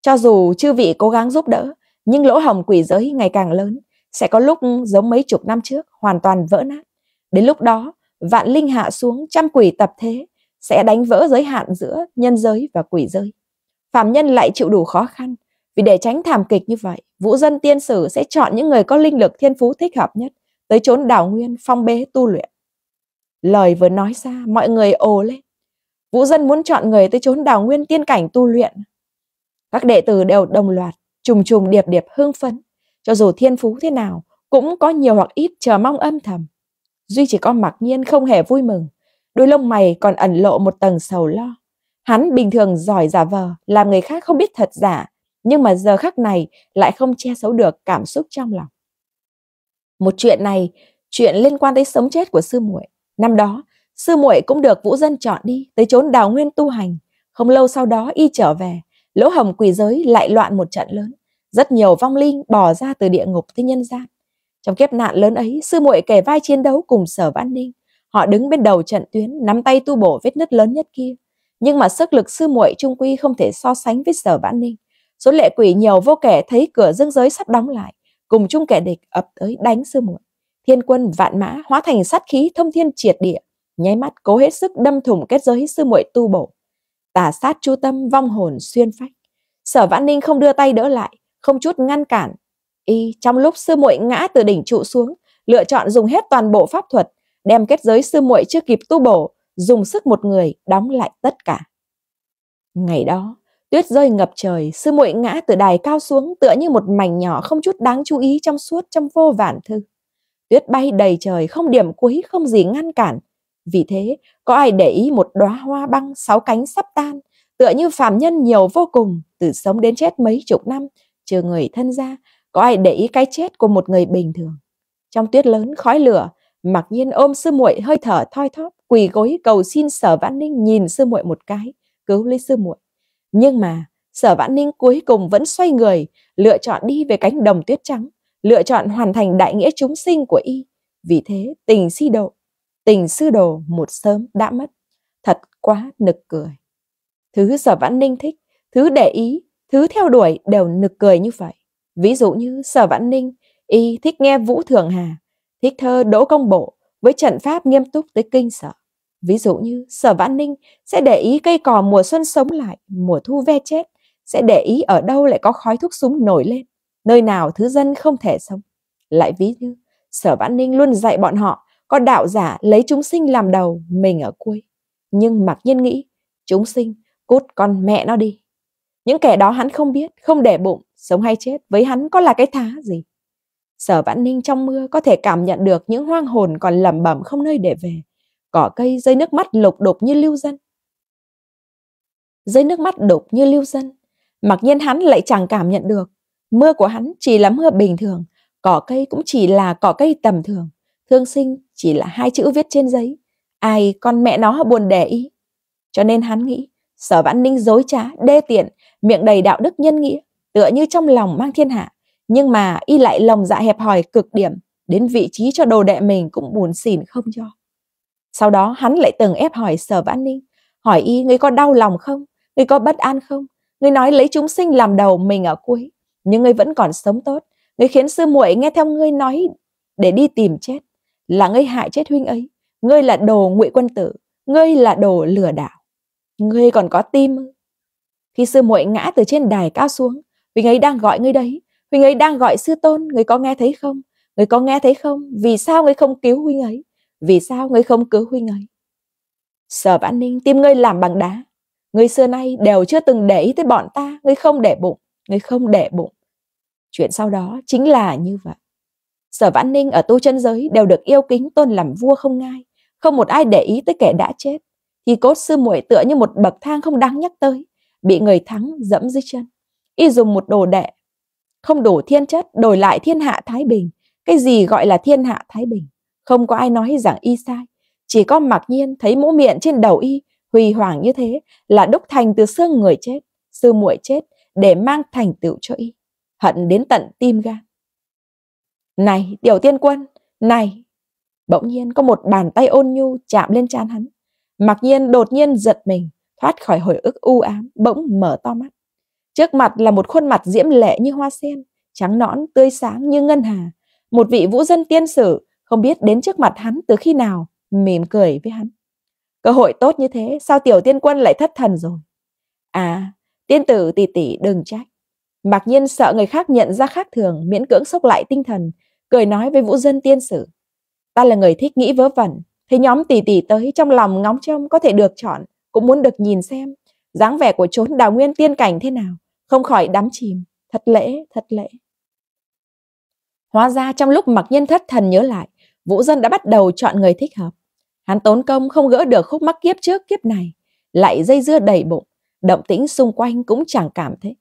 Cho dù chư vị cố gắng giúp đỡ, nhưng lỗ hồng quỷ giới ngày càng lớn, sẽ có lúc giống mấy chục năm trước hoàn toàn vỡ nát. Đến lúc đó, vạn linh hạ xuống trăm quỷ tập thế, sẽ đánh vỡ giới hạn giữa nhân giới và quỷ giới phạm nhân lại chịu đủ khó khăn. Vì để tránh thảm kịch như vậy, vũ dân tiên sử sẽ chọn những người có linh lực thiên phú thích hợp nhất tới chốn đảo nguyên phong bế tu luyện. Lời vừa nói ra, mọi người ồ lên. Vũ dân muốn chọn người tới chốn đảo nguyên tiên cảnh tu luyện. Các đệ tử đều đồng loạt, trùng trùng điệp điệp hưng phấn. Cho dù thiên phú thế nào, cũng có nhiều hoặc ít chờ mong âm thầm. Duy chỉ có mặc nhiên không hề vui mừng, đôi lông mày còn ẩn lộ một tầng sầu lo. Hắn bình thường giỏi giả vờ, làm người khác không biết thật giả, nhưng mà giờ khắc này lại không che xấu được cảm xúc trong lòng. Một chuyện này, chuyện liên quan tới sống chết của sư muội. Năm đó, sư muội cũng được Vũ Dân chọn đi tới chốn đào nguyên tu hành. Không lâu sau đó y trở về, lỗ hồng quỷ giới lại loạn một trận lớn. Rất nhiều vong linh bỏ ra từ địa ngục tới nhân gian. Trong kiếp nạn lớn ấy, sư muội kể vai chiến đấu cùng sở văn ninh. Họ đứng bên đầu trận tuyến, nắm tay tu bổ vết nứt lớn nhất kia nhưng mà sức lực sư muội trung quy không thể so sánh với sở vãn ninh số lệ quỷ nhiều vô kể thấy cửa dương giới sắp đóng lại cùng chung kẻ địch ập tới đánh sư muội thiên quân vạn mã hóa thành sát khí thông thiên triệt địa nháy mắt cố hết sức đâm thủng kết giới sư muội tu bổ tà sát chu tâm vong hồn xuyên phách sở vãn ninh không đưa tay đỡ lại không chút ngăn cản y trong lúc sư muội ngã từ đỉnh trụ xuống lựa chọn dùng hết toàn bộ pháp thuật đem kết giới sư muội chưa kịp tu bổ dùng sức một người đóng lại tất cả. Ngày đó, tuyết rơi ngập trời, sư muội ngã từ đài cao xuống tựa như một mảnh nhỏ không chút đáng chú ý trong suốt trong vô vàn thư. Tuyết bay đầy trời, không điểm cuối, không gì ngăn cản. Vì thế, có ai để ý một đóa hoa băng sáu cánh sắp tan, tựa như phàm nhân nhiều vô cùng, từ sống đến chết mấy chục năm, trừ người thân ra, có ai để ý cái chết của một người bình thường. Trong tuyết lớn khói lửa, mặc nhiên ôm sư muội hơi thở thoi thóp quỳ gối cầu xin sở vãn ninh nhìn sư muội một cái cứu lấy sư muội nhưng mà sở vãn ninh cuối cùng vẫn xoay người lựa chọn đi về cánh đồng tuyết trắng lựa chọn hoàn thành đại nghĩa chúng sinh của y vì thế tình si độ tình sư đồ một sớm đã mất thật quá nực cười thứ sở vãn ninh thích thứ để ý thứ theo đuổi đều nực cười như vậy ví dụ như sở vãn ninh y thích nghe vũ thường hà hít thơ đỗ công bộ với trận pháp nghiêm túc tới kinh sợ. Ví dụ như Sở Vãn Ninh sẽ để ý cây cò mùa xuân sống lại, mùa thu ve chết, sẽ để ý ở đâu lại có khói thuốc súng nổi lên, nơi nào thứ dân không thể sống. Lại ví như Sở Vãn Ninh luôn dạy bọn họ có đạo giả lấy chúng sinh làm đầu, mình ở cuối. Nhưng mặc nhiên nghĩ, chúng sinh, cút con mẹ nó đi. Những kẻ đó hắn không biết, không để bụng, sống hay chết với hắn có là cái thá gì. Sở Vãn Ninh trong mưa có thể cảm nhận được những hoang hồn còn lẩm bẩm không nơi để về. Cỏ cây rơi nước mắt lục đục như lưu dân. Rơi nước mắt đục như lưu dân, mặc nhiên hắn lại chẳng cảm nhận được. Mưa của hắn chỉ là mưa bình thường, cỏ cây cũng chỉ là cỏ cây tầm thường. Thương sinh chỉ là hai chữ viết trên giấy. Ai con mẹ nó buồn để ý. Cho nên hắn nghĩ, sở vãn ninh dối trá, đê tiện, miệng đầy đạo đức nhân nghĩa, tựa như trong lòng mang thiên hạ nhưng mà y lại lòng dạ hẹp hòi cực điểm đến vị trí cho đồ đệ mình cũng buồn xỉn không cho sau đó hắn lại từng ép hỏi sở vãn ninh hỏi y người có đau lòng không người có bất an không người nói lấy chúng sinh làm đầu mình ở cuối nhưng người vẫn còn sống tốt người khiến sư muội nghe theo ngươi nói để đi tìm chết là ngươi hại chết huynh ấy ngươi là đồ ngụy quân tử ngươi là đồ lừa đảo ngươi còn có tim khi sư muội ngã từ trên đài cao xuống huynh ấy đang gọi ngươi đấy huynh ấy đang gọi sư tôn người có nghe thấy không người có nghe thấy không vì sao người không cứu huynh ấy vì sao người không cứu huynh ấy sở vãn ninh tim ngươi làm bằng đá người xưa nay đều chưa từng để ý tới bọn ta người không để bụng người không để bụng chuyện sau đó chính là như vậy sở vãn ninh ở tu chân giới đều được yêu kính tôn làm vua không ngai không một ai để ý tới kẻ đã chết thì cốt sư muội tựa như một bậc thang không đáng nhắc tới bị người thắng dẫm dưới chân y dùng một đồ đệ không đổ thiên chất đổi lại thiên hạ thái bình cái gì gọi là thiên hạ thái bình không có ai nói rằng y sai chỉ có mặc nhiên thấy mũ miệng trên đầu y huy hoàng như thế là đúc thành từ xương người chết sư muội chết để mang thành tựu cho y hận đến tận tim gan này tiểu tiên quân này bỗng nhiên có một bàn tay ôn nhu chạm lên trán hắn mặc nhiên đột nhiên giật mình thoát khỏi hồi ức u ám bỗng mở to mắt Trước mặt là một khuôn mặt diễm lệ như hoa sen, trắng nõn, tươi sáng như ngân hà. Một vị vũ dân tiên sử, không biết đến trước mặt hắn từ khi nào, mỉm cười với hắn. Cơ hội tốt như thế, sao tiểu tiên quân lại thất thần rồi? À, tiên tử tỷ tỷ đừng trách. mặc nhiên sợ người khác nhận ra khác thường, miễn cưỡng sốc lại tinh thần, cười nói với vũ dân tiên sử. Ta là người thích nghĩ vớ vẩn, thấy nhóm tỷ tỷ tới trong lòng ngóng trông có thể được chọn, cũng muốn được nhìn xem dáng vẻ của chốn đào nguyên tiên cảnh thế nào không khỏi đắm chìm, thật lễ, thật lễ. Hóa ra trong lúc mặc nhiên thất thần nhớ lại, Vũ Dân đã bắt đầu chọn người thích hợp. Hắn tốn công không gỡ được khúc mắc kiếp trước kiếp này, lại dây dưa đầy bụng, động tĩnh xung quanh cũng chẳng cảm thấy.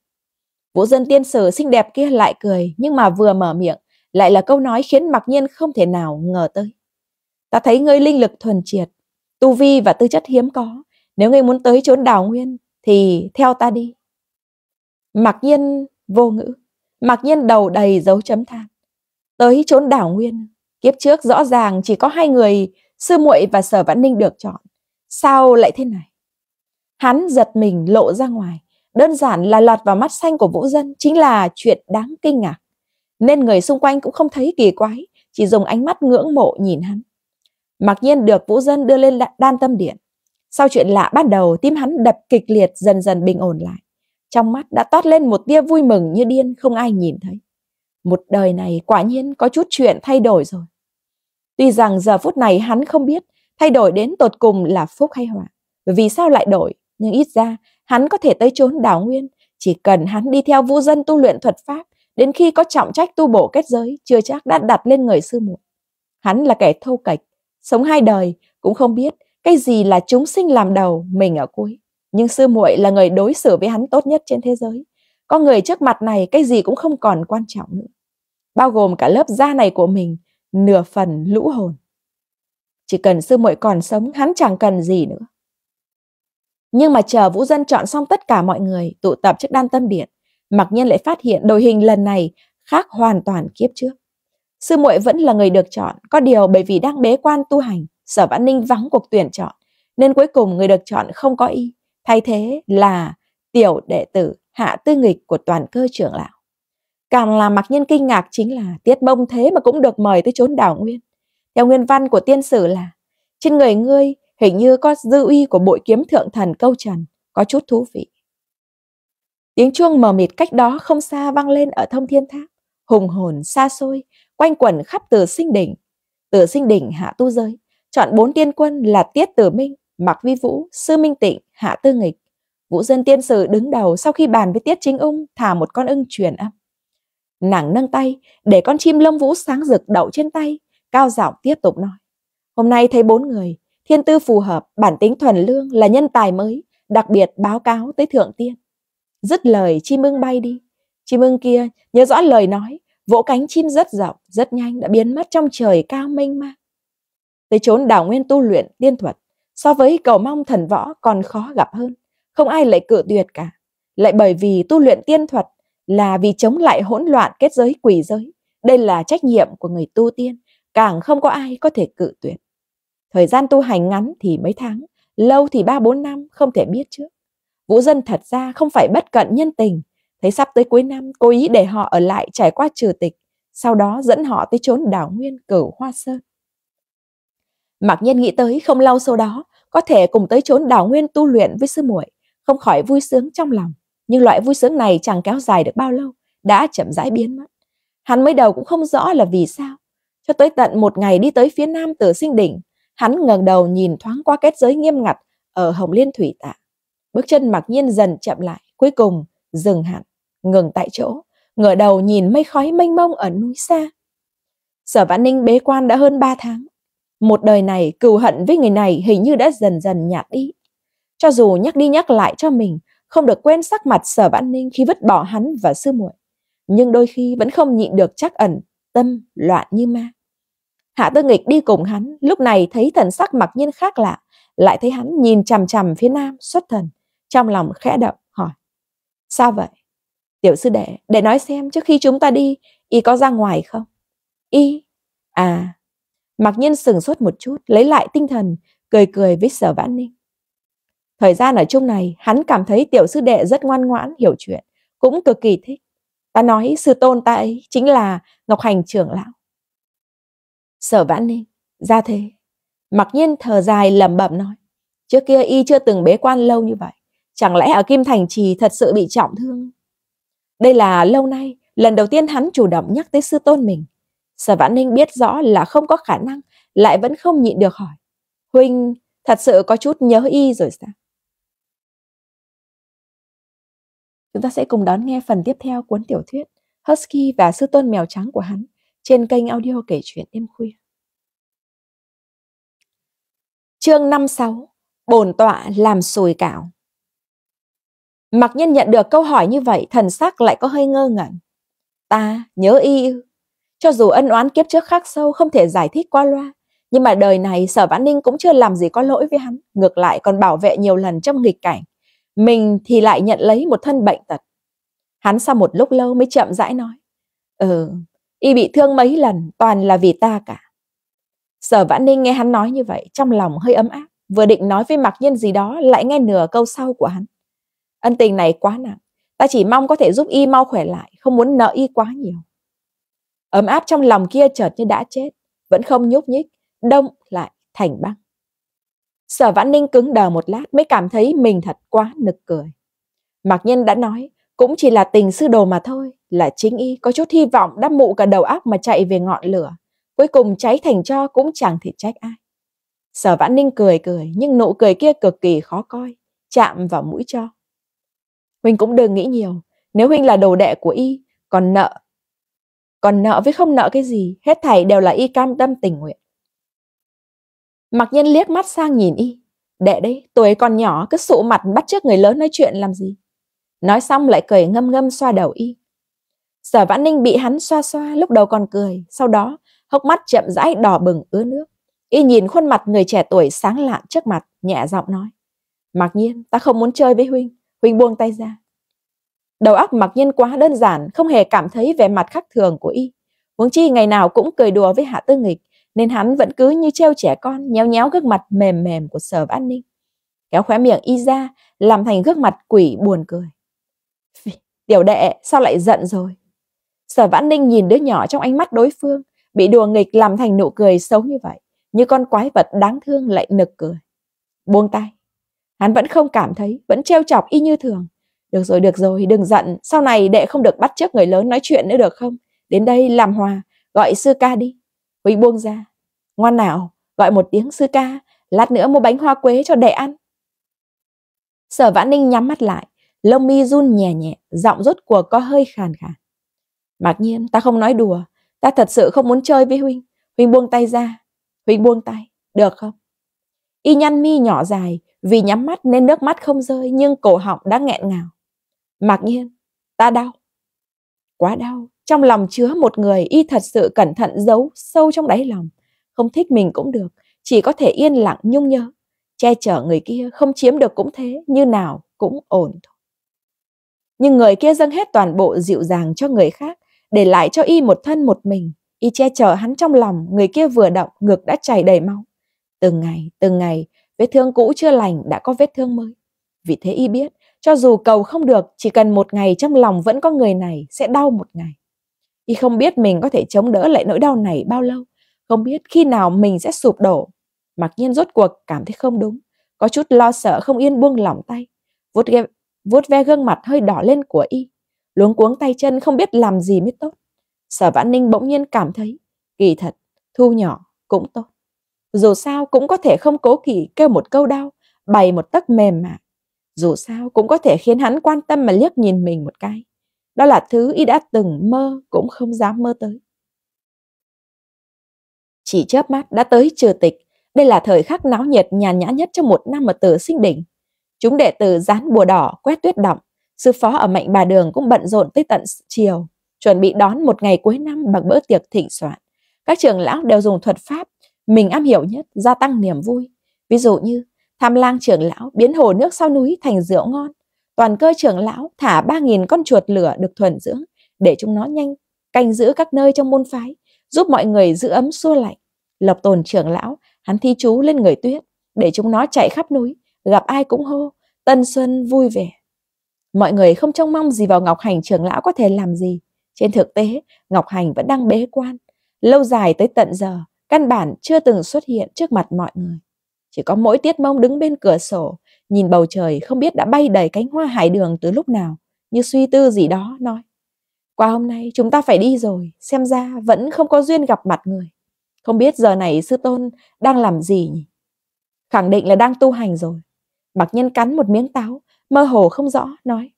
Vũ Dân tiên sử xinh đẹp kia lại cười, nhưng mà vừa mở miệng, lại là câu nói khiến mặc nhiên không thể nào ngờ tới. Ta thấy ngươi linh lực thuần triệt, tu vi và tư chất hiếm có, nếu ngươi muốn tới chốn đào nguyên, thì theo ta đi. Mạc Nhiên vô ngữ, Mạc Nhiên đầu đầy dấu chấm than. Tới chốn đảo nguyên, kiếp trước rõ ràng chỉ có hai người, Sư muội và Sở Vãn Ninh được chọn. Sao lại thế này? Hắn giật mình lộ ra ngoài, đơn giản là lọt vào mắt xanh của Vũ Dân chính là chuyện đáng kinh ngạc. Nên người xung quanh cũng không thấy kỳ quái, chỉ dùng ánh mắt ngưỡng mộ nhìn hắn. Mặc nhiên được Vũ Dân đưa lên đan tâm điện. Sau chuyện lạ ban đầu, tim hắn đập kịch liệt dần dần bình ổn lại. Trong mắt đã toát lên một tia vui mừng như điên không ai nhìn thấy. Một đời này quả nhiên có chút chuyện thay đổi rồi. Tuy rằng giờ phút này hắn không biết thay đổi đến tột cùng là phúc hay họa. Vì sao lại đổi, nhưng ít ra hắn có thể tới chốn đảo nguyên. Chỉ cần hắn đi theo vũ dân tu luyện thuật pháp, đến khi có trọng trách tu bổ kết giới, chưa chắc đã đặt lên người sư muội. Hắn là kẻ thô kệch, sống hai đời, cũng không biết cái gì là chúng sinh làm đầu, mình ở cuối nhưng sư muội là người đối xử với hắn tốt nhất trên thế giới Con người trước mặt này cái gì cũng không còn quan trọng nữa bao gồm cả lớp da này của mình nửa phần lũ hồn chỉ cần sư muội còn sống hắn chẳng cần gì nữa nhưng mà chờ vũ dân chọn xong tất cả mọi người tụ tập trước đan tâm điện mặc nhiên lại phát hiện đội hình lần này khác hoàn toàn kiếp trước sư muội vẫn là người được chọn có điều bởi vì đang bế quan tu hành sở vãn ninh vắng cuộc tuyển chọn nên cuối cùng người được chọn không có y thay thế là tiểu đệ tử hạ tư nghịch của toàn cơ trưởng lão. Càng là mặc nhân kinh ngạc chính là tiết mông thế mà cũng được mời tới chốn đảo nguyên. Theo nguyên văn của tiên sử là trên người ngươi hình như có dư uy của bội kiếm thượng thần câu trần, có chút thú vị. Tiếng chuông mờ mịt cách đó không xa vang lên ở thông thiên tháp, hùng hồn xa xôi, quanh quẩn khắp từ sinh đỉnh. Từ sinh đỉnh hạ tu giới, chọn bốn tiên quân là Tiết Tử Minh, Mạc Vi Vũ, Sư Minh Tịnh, Hạ Tư Nghịch. Vũ dân tiên sử đứng đầu sau khi bàn với Tiết Chính Ung thả một con ưng truyền âm. Nàng nâng tay để con chim lông vũ sáng rực đậu trên tay, cao giọng tiếp tục nói. Hôm nay thấy bốn người, thiên tư phù hợp, bản tính thuần lương là nhân tài mới, đặc biệt báo cáo tới thượng tiên. Dứt lời chim ưng bay đi. Chim ưng kia nhớ rõ lời nói, vỗ cánh chim rất rộng, rất nhanh đã biến mất trong trời cao mênh mang. Tới chốn đảo nguyên tu luyện tiên thuật, so với cầu mong thần võ còn khó gặp hơn. Không ai lại cự tuyệt cả. Lại bởi vì tu luyện tiên thuật là vì chống lại hỗn loạn kết giới quỷ giới. Đây là trách nhiệm của người tu tiên, càng không có ai có thể cự tuyệt. Thời gian tu hành ngắn thì mấy tháng, lâu thì 3-4 năm, không thể biết trước. Vũ dân thật ra không phải bất cận nhân tình, thấy sắp tới cuối năm cố ý để họ ở lại trải qua trừ tịch, sau đó dẫn họ tới chốn đảo nguyên cửu hoa sơn. Mặc nhiên nghĩ tới không lâu sau đó, có thể cùng tới chốn đảo nguyên tu luyện với sư muội, không khỏi vui sướng trong lòng. Nhưng loại vui sướng này chẳng kéo dài được bao lâu, đã chậm rãi biến mất. Hắn mới đầu cũng không rõ là vì sao. Cho tới tận một ngày đi tới phía nam tử sinh đỉnh, hắn ngẩng đầu nhìn thoáng qua kết giới nghiêm ngặt ở Hồng Liên Thủy Tạ. Bước chân mặc nhiên dần chậm lại, cuối cùng dừng hẳn, ngừng tại chỗ, ngửa đầu nhìn mây khói mênh mông ở núi xa. Sở Vãn Ninh bế quan đã hơn 3 tháng, một đời này cừu hận với người này hình như đã dần dần nhạt đi. Cho dù nhắc đi nhắc lại cho mình, không được quên sắc mặt sở vãn ninh khi vứt bỏ hắn và sư muội. Nhưng đôi khi vẫn không nhịn được chắc ẩn, tâm loạn như ma. Hạ tư nghịch đi cùng hắn, lúc này thấy thần sắc mặc nhiên khác lạ, lại thấy hắn nhìn chằm chằm phía nam xuất thần, trong lòng khẽ động, hỏi. Sao vậy? Tiểu sư đệ, để nói xem trước khi chúng ta đi, y có ra ngoài không? Y? À, Mặc nhiên sừng sốt một chút, lấy lại tinh thần, cười cười với sở vãn ninh. Thời gian ở chung này, hắn cảm thấy tiểu sư đệ rất ngoan ngoãn, hiểu chuyện, cũng cực kỳ thích. Ta nói sư tôn ta ấy chính là Ngọc Hành trưởng lão. Sở vãn ninh, ra thế. Mặc nhiên thở dài lẩm bẩm nói. Trước kia y chưa từng bế quan lâu như vậy. Chẳng lẽ ở Kim Thành Trì thật sự bị trọng thương? Đây là lâu nay, lần đầu tiên hắn chủ động nhắc tới sư tôn mình. Sở Vãn Ninh biết rõ là không có khả năng, lại vẫn không nhịn được hỏi. Huynh thật sự có chút nhớ y rồi sao? Chúng ta sẽ cùng đón nghe phần tiếp theo cuốn tiểu thuyết Husky và Sư Tôn Mèo Trắng của hắn trên kênh audio kể chuyện đêm khuya. Chương 56 Bồn tọa làm sùi cảo Mặc nhiên nhận được câu hỏi như vậy thần sắc lại có hơi ngơ ngẩn. Ta nhớ y cho dù ân oán kiếp trước khác sâu không thể giải thích qua loa, nhưng mà đời này Sở Vãn Ninh cũng chưa làm gì có lỗi với hắn, ngược lại còn bảo vệ nhiều lần trong nghịch cảnh. Mình thì lại nhận lấy một thân bệnh tật. Hắn sau một lúc lâu mới chậm rãi nói, Ừ, y bị thương mấy lần toàn là vì ta cả. Sở Vãn Ninh nghe hắn nói như vậy, trong lòng hơi ấm áp, vừa định nói với mặc nhiên gì đó lại nghe nửa câu sau của hắn. Ân tình này quá nặng, ta chỉ mong có thể giúp y mau khỏe lại, không muốn nợ y quá nhiều ấm áp trong lòng kia chợt như đã chết, vẫn không nhúc nhích, đông lại thành băng. Sở Vãn Ninh cứng đờ một lát mới cảm thấy mình thật quá nực cười. Mạc Nhân đã nói, cũng chỉ là tình sư đồ mà thôi, là chính y có chút hy vọng đắp mụ cả đầu óc mà chạy về ngọn lửa, cuối cùng cháy thành cho cũng chẳng thể trách ai. Sở Vãn Ninh cười cười, nhưng nụ cười kia cực kỳ khó coi, chạm vào mũi cho. Huynh cũng đừng nghĩ nhiều, nếu huynh là đồ đệ của y, còn nợ còn nợ với không nợ cái gì, hết thảy đều là y cam tâm tình nguyện. Mặc nhân liếc mắt sang nhìn y, đệ đấy, tuổi còn nhỏ cứ sụ mặt bắt trước người lớn nói chuyện làm gì. Nói xong lại cười ngâm ngâm xoa đầu y. Sở vãn ninh bị hắn xoa xoa lúc đầu còn cười, sau đó hốc mắt chậm rãi đỏ bừng ứa nước. Y nhìn khuôn mặt người trẻ tuổi sáng lạng trước mặt, nhẹ giọng nói. Mặc nhiên, ta không muốn chơi với Huynh, Huynh buông tay ra. Đầu óc mặc nhiên quá đơn giản, không hề cảm thấy vẻ mặt khác thường của y. Huống chi ngày nào cũng cười đùa với Hạ Tư Nghịch, nên hắn vẫn cứ như treo trẻ con, nhéo nhéo gương mặt mềm mềm của Sở An Ninh. Kéo khóe miệng y ra, làm thành gương mặt quỷ buồn cười. Tiểu đệ, sao lại giận rồi? Sở Vãn Ninh nhìn đứa nhỏ trong ánh mắt đối phương, bị đùa nghịch làm thành nụ cười xấu như vậy, như con quái vật đáng thương lại nực cười. Buông tay. Hắn vẫn không cảm thấy, vẫn treo chọc y như thường, được rồi, được rồi, đừng giận. Sau này đệ không được bắt chước người lớn nói chuyện nữa được không? Đến đây làm hòa, gọi sư ca đi. Huỳnh buông ra. Ngoan nào, gọi một tiếng sư ca. Lát nữa mua bánh hoa quế cho đệ ăn. Sở vãn ninh nhắm mắt lại. Lông mi run nhẹ nhẹ, giọng rốt cuộc có hơi khàn khàn. Mặc nhiên, ta không nói đùa. Ta thật sự không muốn chơi với Huynh. Huynh buông tay ra. Huynh buông tay. Được không? Y nhăn mi nhỏ dài, vì nhắm mắt nên nước mắt không rơi nhưng cổ họng đã nghẹn ngào. Mặc nhiên, ta đau. Quá đau, trong lòng chứa một người y thật sự cẩn thận giấu sâu trong đáy lòng. Không thích mình cũng được, chỉ có thể yên lặng nhung nhớ. Che chở người kia không chiếm được cũng thế, như nào cũng ổn thôi. Nhưng người kia dâng hết toàn bộ dịu dàng cho người khác, để lại cho y một thân một mình. Y che chở hắn trong lòng, người kia vừa động, ngực đã chảy đầy máu. Từng ngày, từng ngày, vết thương cũ chưa lành đã có vết thương mới. Vì thế y biết, cho dù cầu không được, chỉ cần một ngày trong lòng vẫn có người này sẽ đau một ngày. Y không biết mình có thể chống đỡ lại nỗi đau này bao lâu, không biết khi nào mình sẽ sụp đổ. Mặc nhiên rốt cuộc cảm thấy không đúng, có chút lo sợ không yên buông lỏng tay, vuốt, ghe, vuốt ve gương mặt hơi đỏ lên của Y, luống cuống tay chân không biết làm gì mới tốt. Sở Vãn Ninh bỗng nhiên cảm thấy, kỳ thật, thu nhỏ cũng tốt. Dù sao cũng có thể không cố kỳ kêu một câu đau, bày một tấc mềm mại dù sao cũng có thể khiến hắn quan tâm mà liếc nhìn mình một cái. Đó là thứ y đã từng mơ cũng không dám mơ tới. Chỉ chớp mắt đã tới trừ tịch, đây là thời khắc náo nhiệt nhàn nhã nhất trong một năm ở tử sinh đỉnh. Chúng đệ tử dán bùa đỏ, quét tuyết động, sư phó ở mạnh bà đường cũng bận rộn tới tận chiều, chuẩn bị đón một ngày cuối năm bằng bữa tiệc thịnh soạn. Các trường lão đều dùng thuật pháp mình am hiểu nhất gia tăng niềm vui. Ví dụ như Tham lang trưởng lão biến hồ nước sau núi thành rượu ngon. Toàn cơ trưởng lão thả 3.000 con chuột lửa được thuần dưỡng để chúng nó nhanh canh giữ các nơi trong môn phái, giúp mọi người giữ ấm xua lạnh. Lộc tồn trưởng lão, hắn thi chú lên người tuyết, để chúng nó chạy khắp núi, gặp ai cũng hô, tân xuân vui vẻ. Mọi người không trông mong gì vào Ngọc Hành trưởng lão có thể làm gì. Trên thực tế, Ngọc Hành vẫn đang bế quan. Lâu dài tới tận giờ, căn bản chưa từng xuất hiện trước mặt mọi người. Chỉ có mỗi tiết mông đứng bên cửa sổ, nhìn bầu trời không biết đã bay đầy cánh hoa hải đường từ lúc nào, như suy tư gì đó nói. Qua hôm nay chúng ta phải đi rồi, xem ra vẫn không có duyên gặp mặt người. Không biết giờ này sư tôn đang làm gì nhỉ? Khẳng định là đang tu hành rồi. Bạc nhân cắn một miếng táo, mơ hồ không rõ, nói.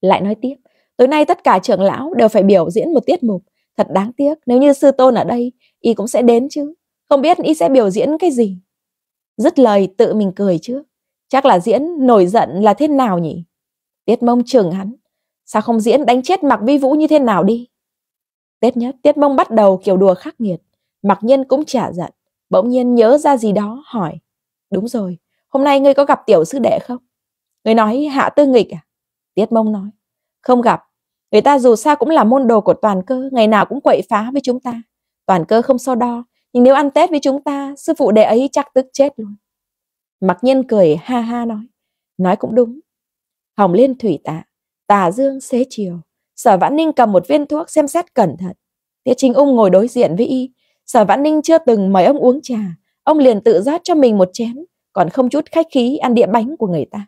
Lại nói tiếp, tối nay tất cả trưởng lão đều phải biểu diễn một tiết mục. Thật đáng tiếc, nếu như sư tôn ở đây, y cũng sẽ đến chứ. Không biết y sẽ biểu diễn cái gì rất lời tự mình cười chứ. Chắc là diễn nổi giận là thế nào nhỉ? Tiết mông trường hắn. Sao không diễn đánh chết mặc vi vũ như thế nào đi? Tết nhất, Tiết mông bắt đầu kiểu đùa khắc nghiệt. Mặc nhiên cũng chả giận. Bỗng nhiên nhớ ra gì đó hỏi. Đúng rồi, hôm nay ngươi có gặp tiểu sư đệ không? Ngươi nói hạ tư nghịch à? Tiết mông nói. Không gặp. Người ta dù sao cũng là môn đồ của toàn cơ, ngày nào cũng quậy phá với chúng ta. Toàn cơ không so đo, nhưng nếu ăn tết với chúng ta sư phụ đệ ấy chắc tức chết luôn mặc nhiên cười ha ha nói nói cũng đúng hồng liên thủy tạ tà dương xế chiều sở vãn ninh cầm một viên thuốc xem xét cẩn thận tiết chính ung ngồi đối diện với y sở vãn ninh chưa từng mời ông uống trà ông liền tự rót cho mình một chén còn không chút khách khí ăn địa bánh của người ta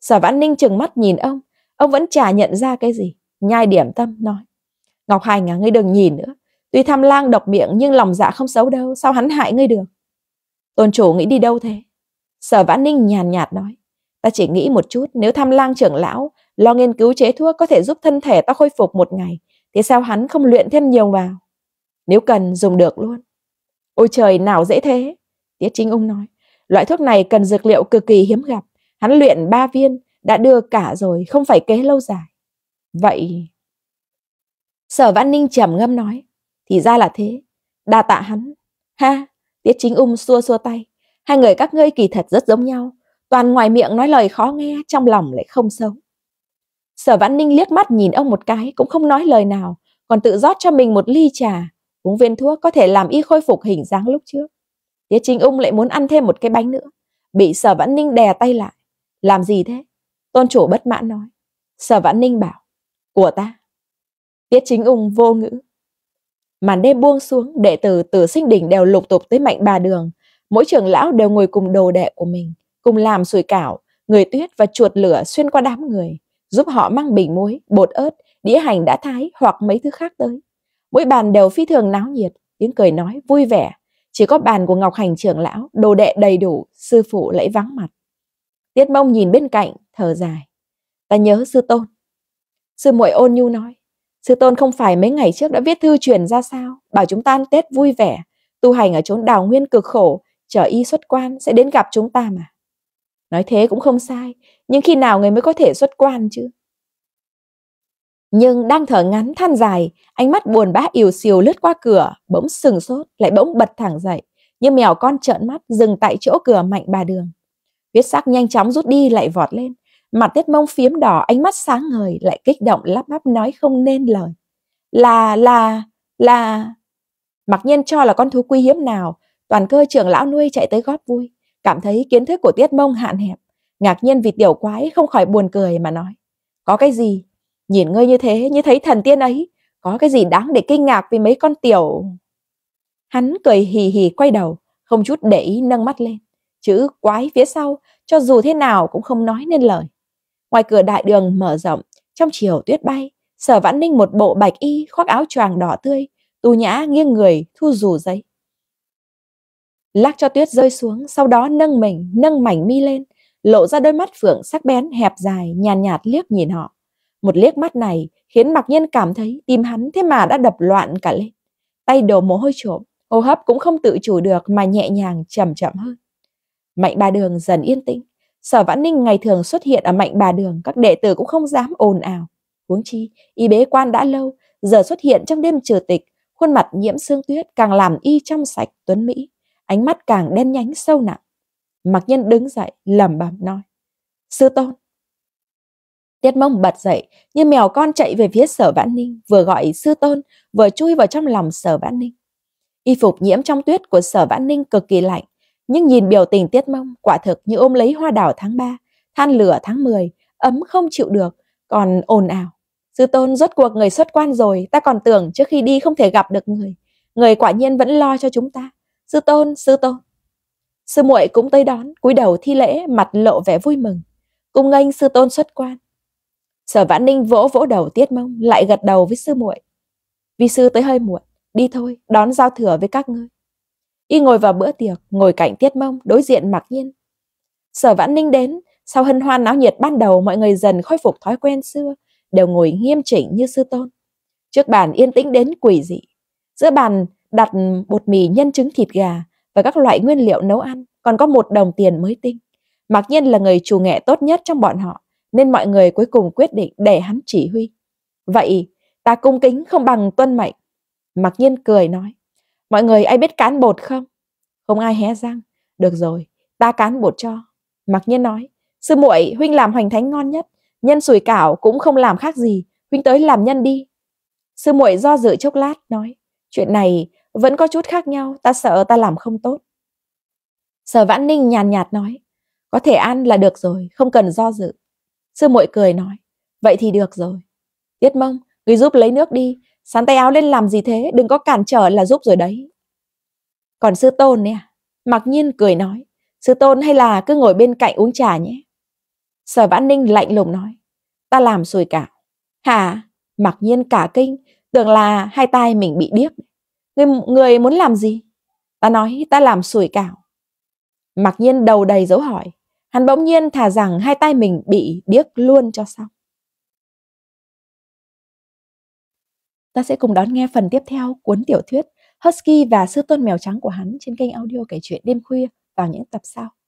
sở vãn ninh chừng mắt nhìn ông ông vẫn chả nhận ra cái gì nhai điểm tâm nói ngọc hành à ngươi đừng nhìn nữa Tuy tham lang độc miệng nhưng lòng dạ không xấu đâu, sao hắn hại ngươi được? Tôn chủ nghĩ đi đâu thế? Sở vãn ninh nhàn nhạt nói. Ta chỉ nghĩ một chút, nếu tham lang trưởng lão lo nghiên cứu chế thuốc có thể giúp thân thể ta khôi phục một ngày, thì sao hắn không luyện thêm nhiều vào? Nếu cần dùng được luôn. Ôi trời nào dễ thế? Tiết Chính Ung nói. Loại thuốc này cần dược liệu cực kỳ hiếm gặp. Hắn luyện ba viên, đã đưa cả rồi, không phải kế lâu dài. Vậy... Sở Văn Ninh trầm ngâm nói, thì ra là thế. Đa tạ hắn. Ha, Tiết Chính Ung xua xua tay. Hai người các ngươi kỳ thật rất giống nhau. Toàn ngoài miệng nói lời khó nghe, trong lòng lại không xấu. Sở Vãn Ninh liếc mắt nhìn ông một cái, cũng không nói lời nào, còn tự rót cho mình một ly trà. Uống viên thuốc có thể làm y khôi phục hình dáng lúc trước. Tiết Chính Ung lại muốn ăn thêm một cái bánh nữa. Bị Sở Vãn Ninh đè tay lại. Làm gì thế? Tôn chủ bất mãn nói. Sở Vãn Ninh bảo. Của ta. Tiết Chính Ung vô ngữ. Màn đêm buông xuống, đệ tử tử sinh đỉnh đều lục tục tới mạnh bà đường. Mỗi trưởng lão đều ngồi cùng đồ đệ của mình, cùng làm sủi cảo, người tuyết và chuột lửa xuyên qua đám người, giúp họ mang bình muối, bột ớt, đĩa hành đã thái hoặc mấy thứ khác tới. Mỗi bàn đều phi thường náo nhiệt, tiếng cười nói vui vẻ. Chỉ có bàn của Ngọc Hành trưởng lão, đồ đệ đầy đủ, sư phụ lẫy vắng mặt. Tiết mông nhìn bên cạnh, thở dài. Ta nhớ sư tôn. Sư muội ôn nhu nói. Sư Tôn không phải mấy ngày trước đã viết thư truyền ra sao, bảo chúng ta ăn Tết vui vẻ, tu hành ở chốn đào nguyên cực khổ, chờ y xuất quan sẽ đến gặp chúng ta mà. Nói thế cũng không sai, nhưng khi nào người mới có thể xuất quan chứ? Nhưng đang thở ngắn than dài, ánh mắt buồn bã yếu xìu lướt qua cửa, bỗng sừng sốt, lại bỗng bật thẳng dậy, như mèo con trợn mắt dừng tại chỗ cửa mạnh bà đường. Huyết sắc nhanh chóng rút đi lại vọt lên, Mặt Tuyết Mông phiếm đỏ, ánh mắt sáng ngời lại kích động lắp bắp nói không nên lời. Là, là, là... Mặc nhiên cho là con thú quý hiếm nào, toàn cơ trưởng lão nuôi chạy tới góp vui, cảm thấy kiến thức của Tiết Mông hạn hẹp. Ngạc nhiên vì tiểu quái không khỏi buồn cười mà nói. Có cái gì? Nhìn ngươi như thế, như thấy thần tiên ấy. Có cái gì đáng để kinh ngạc vì mấy con tiểu... Hắn cười hì hì quay đầu, không chút để ý nâng mắt lên. Chữ quái phía sau, cho dù thế nào cũng không nói nên lời. Ngoài cửa đại đường mở rộng, trong chiều tuyết bay, sở vãn ninh một bộ bạch y khoác áo choàng đỏ tươi, tù nhã nghiêng người thu dù giấy. Lắc cho tuyết rơi xuống, sau đó nâng mình, nâng mảnh mi lên, lộ ra đôi mắt phượng sắc bén hẹp dài, nhàn nhạt, nhạt liếc nhìn họ. Một liếc mắt này khiến mặc nhiên cảm thấy tim hắn thế mà đã đập loạn cả lên. Tay đổ mồ hôi trộm, hô hấp cũng không tự chủ được mà nhẹ nhàng chậm chậm hơn. Mạnh ba đường dần yên tĩnh, Sở Vãn Ninh ngày thường xuất hiện ở mạnh bà đường, các đệ tử cũng không dám ồn ào. Huống chi, y bế quan đã lâu, giờ xuất hiện trong đêm trừ tịch, khuôn mặt nhiễm sương tuyết càng làm y trong sạch tuấn mỹ, ánh mắt càng đen nhánh sâu nặng. Mặc nhân đứng dậy, lẩm bẩm nói. Sư tôn. Tiết mông bật dậy, như mèo con chạy về phía sở vãn ninh, vừa gọi sư tôn, vừa chui vào trong lòng sở vãn ninh. Y phục nhiễm trong tuyết của sở vãn ninh cực kỳ lạnh, nhưng nhìn biểu tình Tiết Mông, quả thực như ôm lấy hoa đảo tháng 3, than lửa tháng 10, ấm không chịu được, còn ồn ào. Sư tôn rốt cuộc người xuất quan rồi, ta còn tưởng trước khi đi không thể gặp được người. Người quả nhiên vẫn lo cho chúng ta. Sư tôn, sư tôn. Sư muội cũng tới đón, cúi đầu thi lễ, mặt lộ vẻ vui mừng. Cùng nghênh sư tôn xuất quan. Sở Vãn Ninh vỗ vỗ đầu Tiết Mông, lại gật đầu với sư muội. Vi sư tới hơi muộn, đi thôi, đón giao thừa với các ngươi. Y ngồi vào bữa tiệc, ngồi cạnh Tiết Mông, đối diện Mặc Nhiên. Sở Vãn Ninh đến, sau hân hoan náo nhiệt ban đầu mọi người dần khôi phục thói quen xưa, đều ngồi nghiêm chỉnh như sư tôn. Trước bàn yên tĩnh đến quỷ dị. Giữa bàn đặt bột mì nhân trứng thịt gà và các loại nguyên liệu nấu ăn, còn có một đồng tiền mới tinh. Mặc Nhiên là người chủ nghệ tốt nhất trong bọn họ, nên mọi người cuối cùng quyết định để hắn chỉ huy. Vậy, ta cung kính không bằng tuân mệnh. Mặc Nhiên cười nói. Mọi người ai biết cán bột không? Không ai hé răng. Được rồi, ta cán bột cho. Mặc nhiên nói, sư muội huynh làm hoành thánh ngon nhất. Nhân sủi cảo cũng không làm khác gì. Huynh tới làm nhân đi. Sư muội do dự chốc lát nói, chuyện này vẫn có chút khác nhau, ta sợ ta làm không tốt. Sở Vãn Ninh nhàn nhạt, nói, có thể ăn là được rồi, không cần do dự. Sư muội cười nói, vậy thì được rồi. Tiết mông, người giúp lấy nước đi, Sắn tay áo lên làm gì thế, đừng có cản trở là giúp rồi đấy. Còn sư tôn nè, à? mặc nhiên cười nói, sư tôn hay là cứ ngồi bên cạnh uống trà nhé. Sở vãn ninh lạnh lùng nói, ta làm rồi cả. Hả, mặc nhiên cả kinh, tưởng là hai tay mình bị điếc. Người, người muốn làm gì? Ta nói ta làm sủi cảo. Mặc nhiên đầu đầy dấu hỏi. Hắn bỗng nhiên thà rằng hai tay mình bị điếc luôn cho xong. Ta sẽ cùng đón nghe phần tiếp theo cuốn tiểu thuyết Husky và Sư Tôn Mèo Trắng của hắn trên kênh audio kể chuyện đêm khuya vào những tập sau.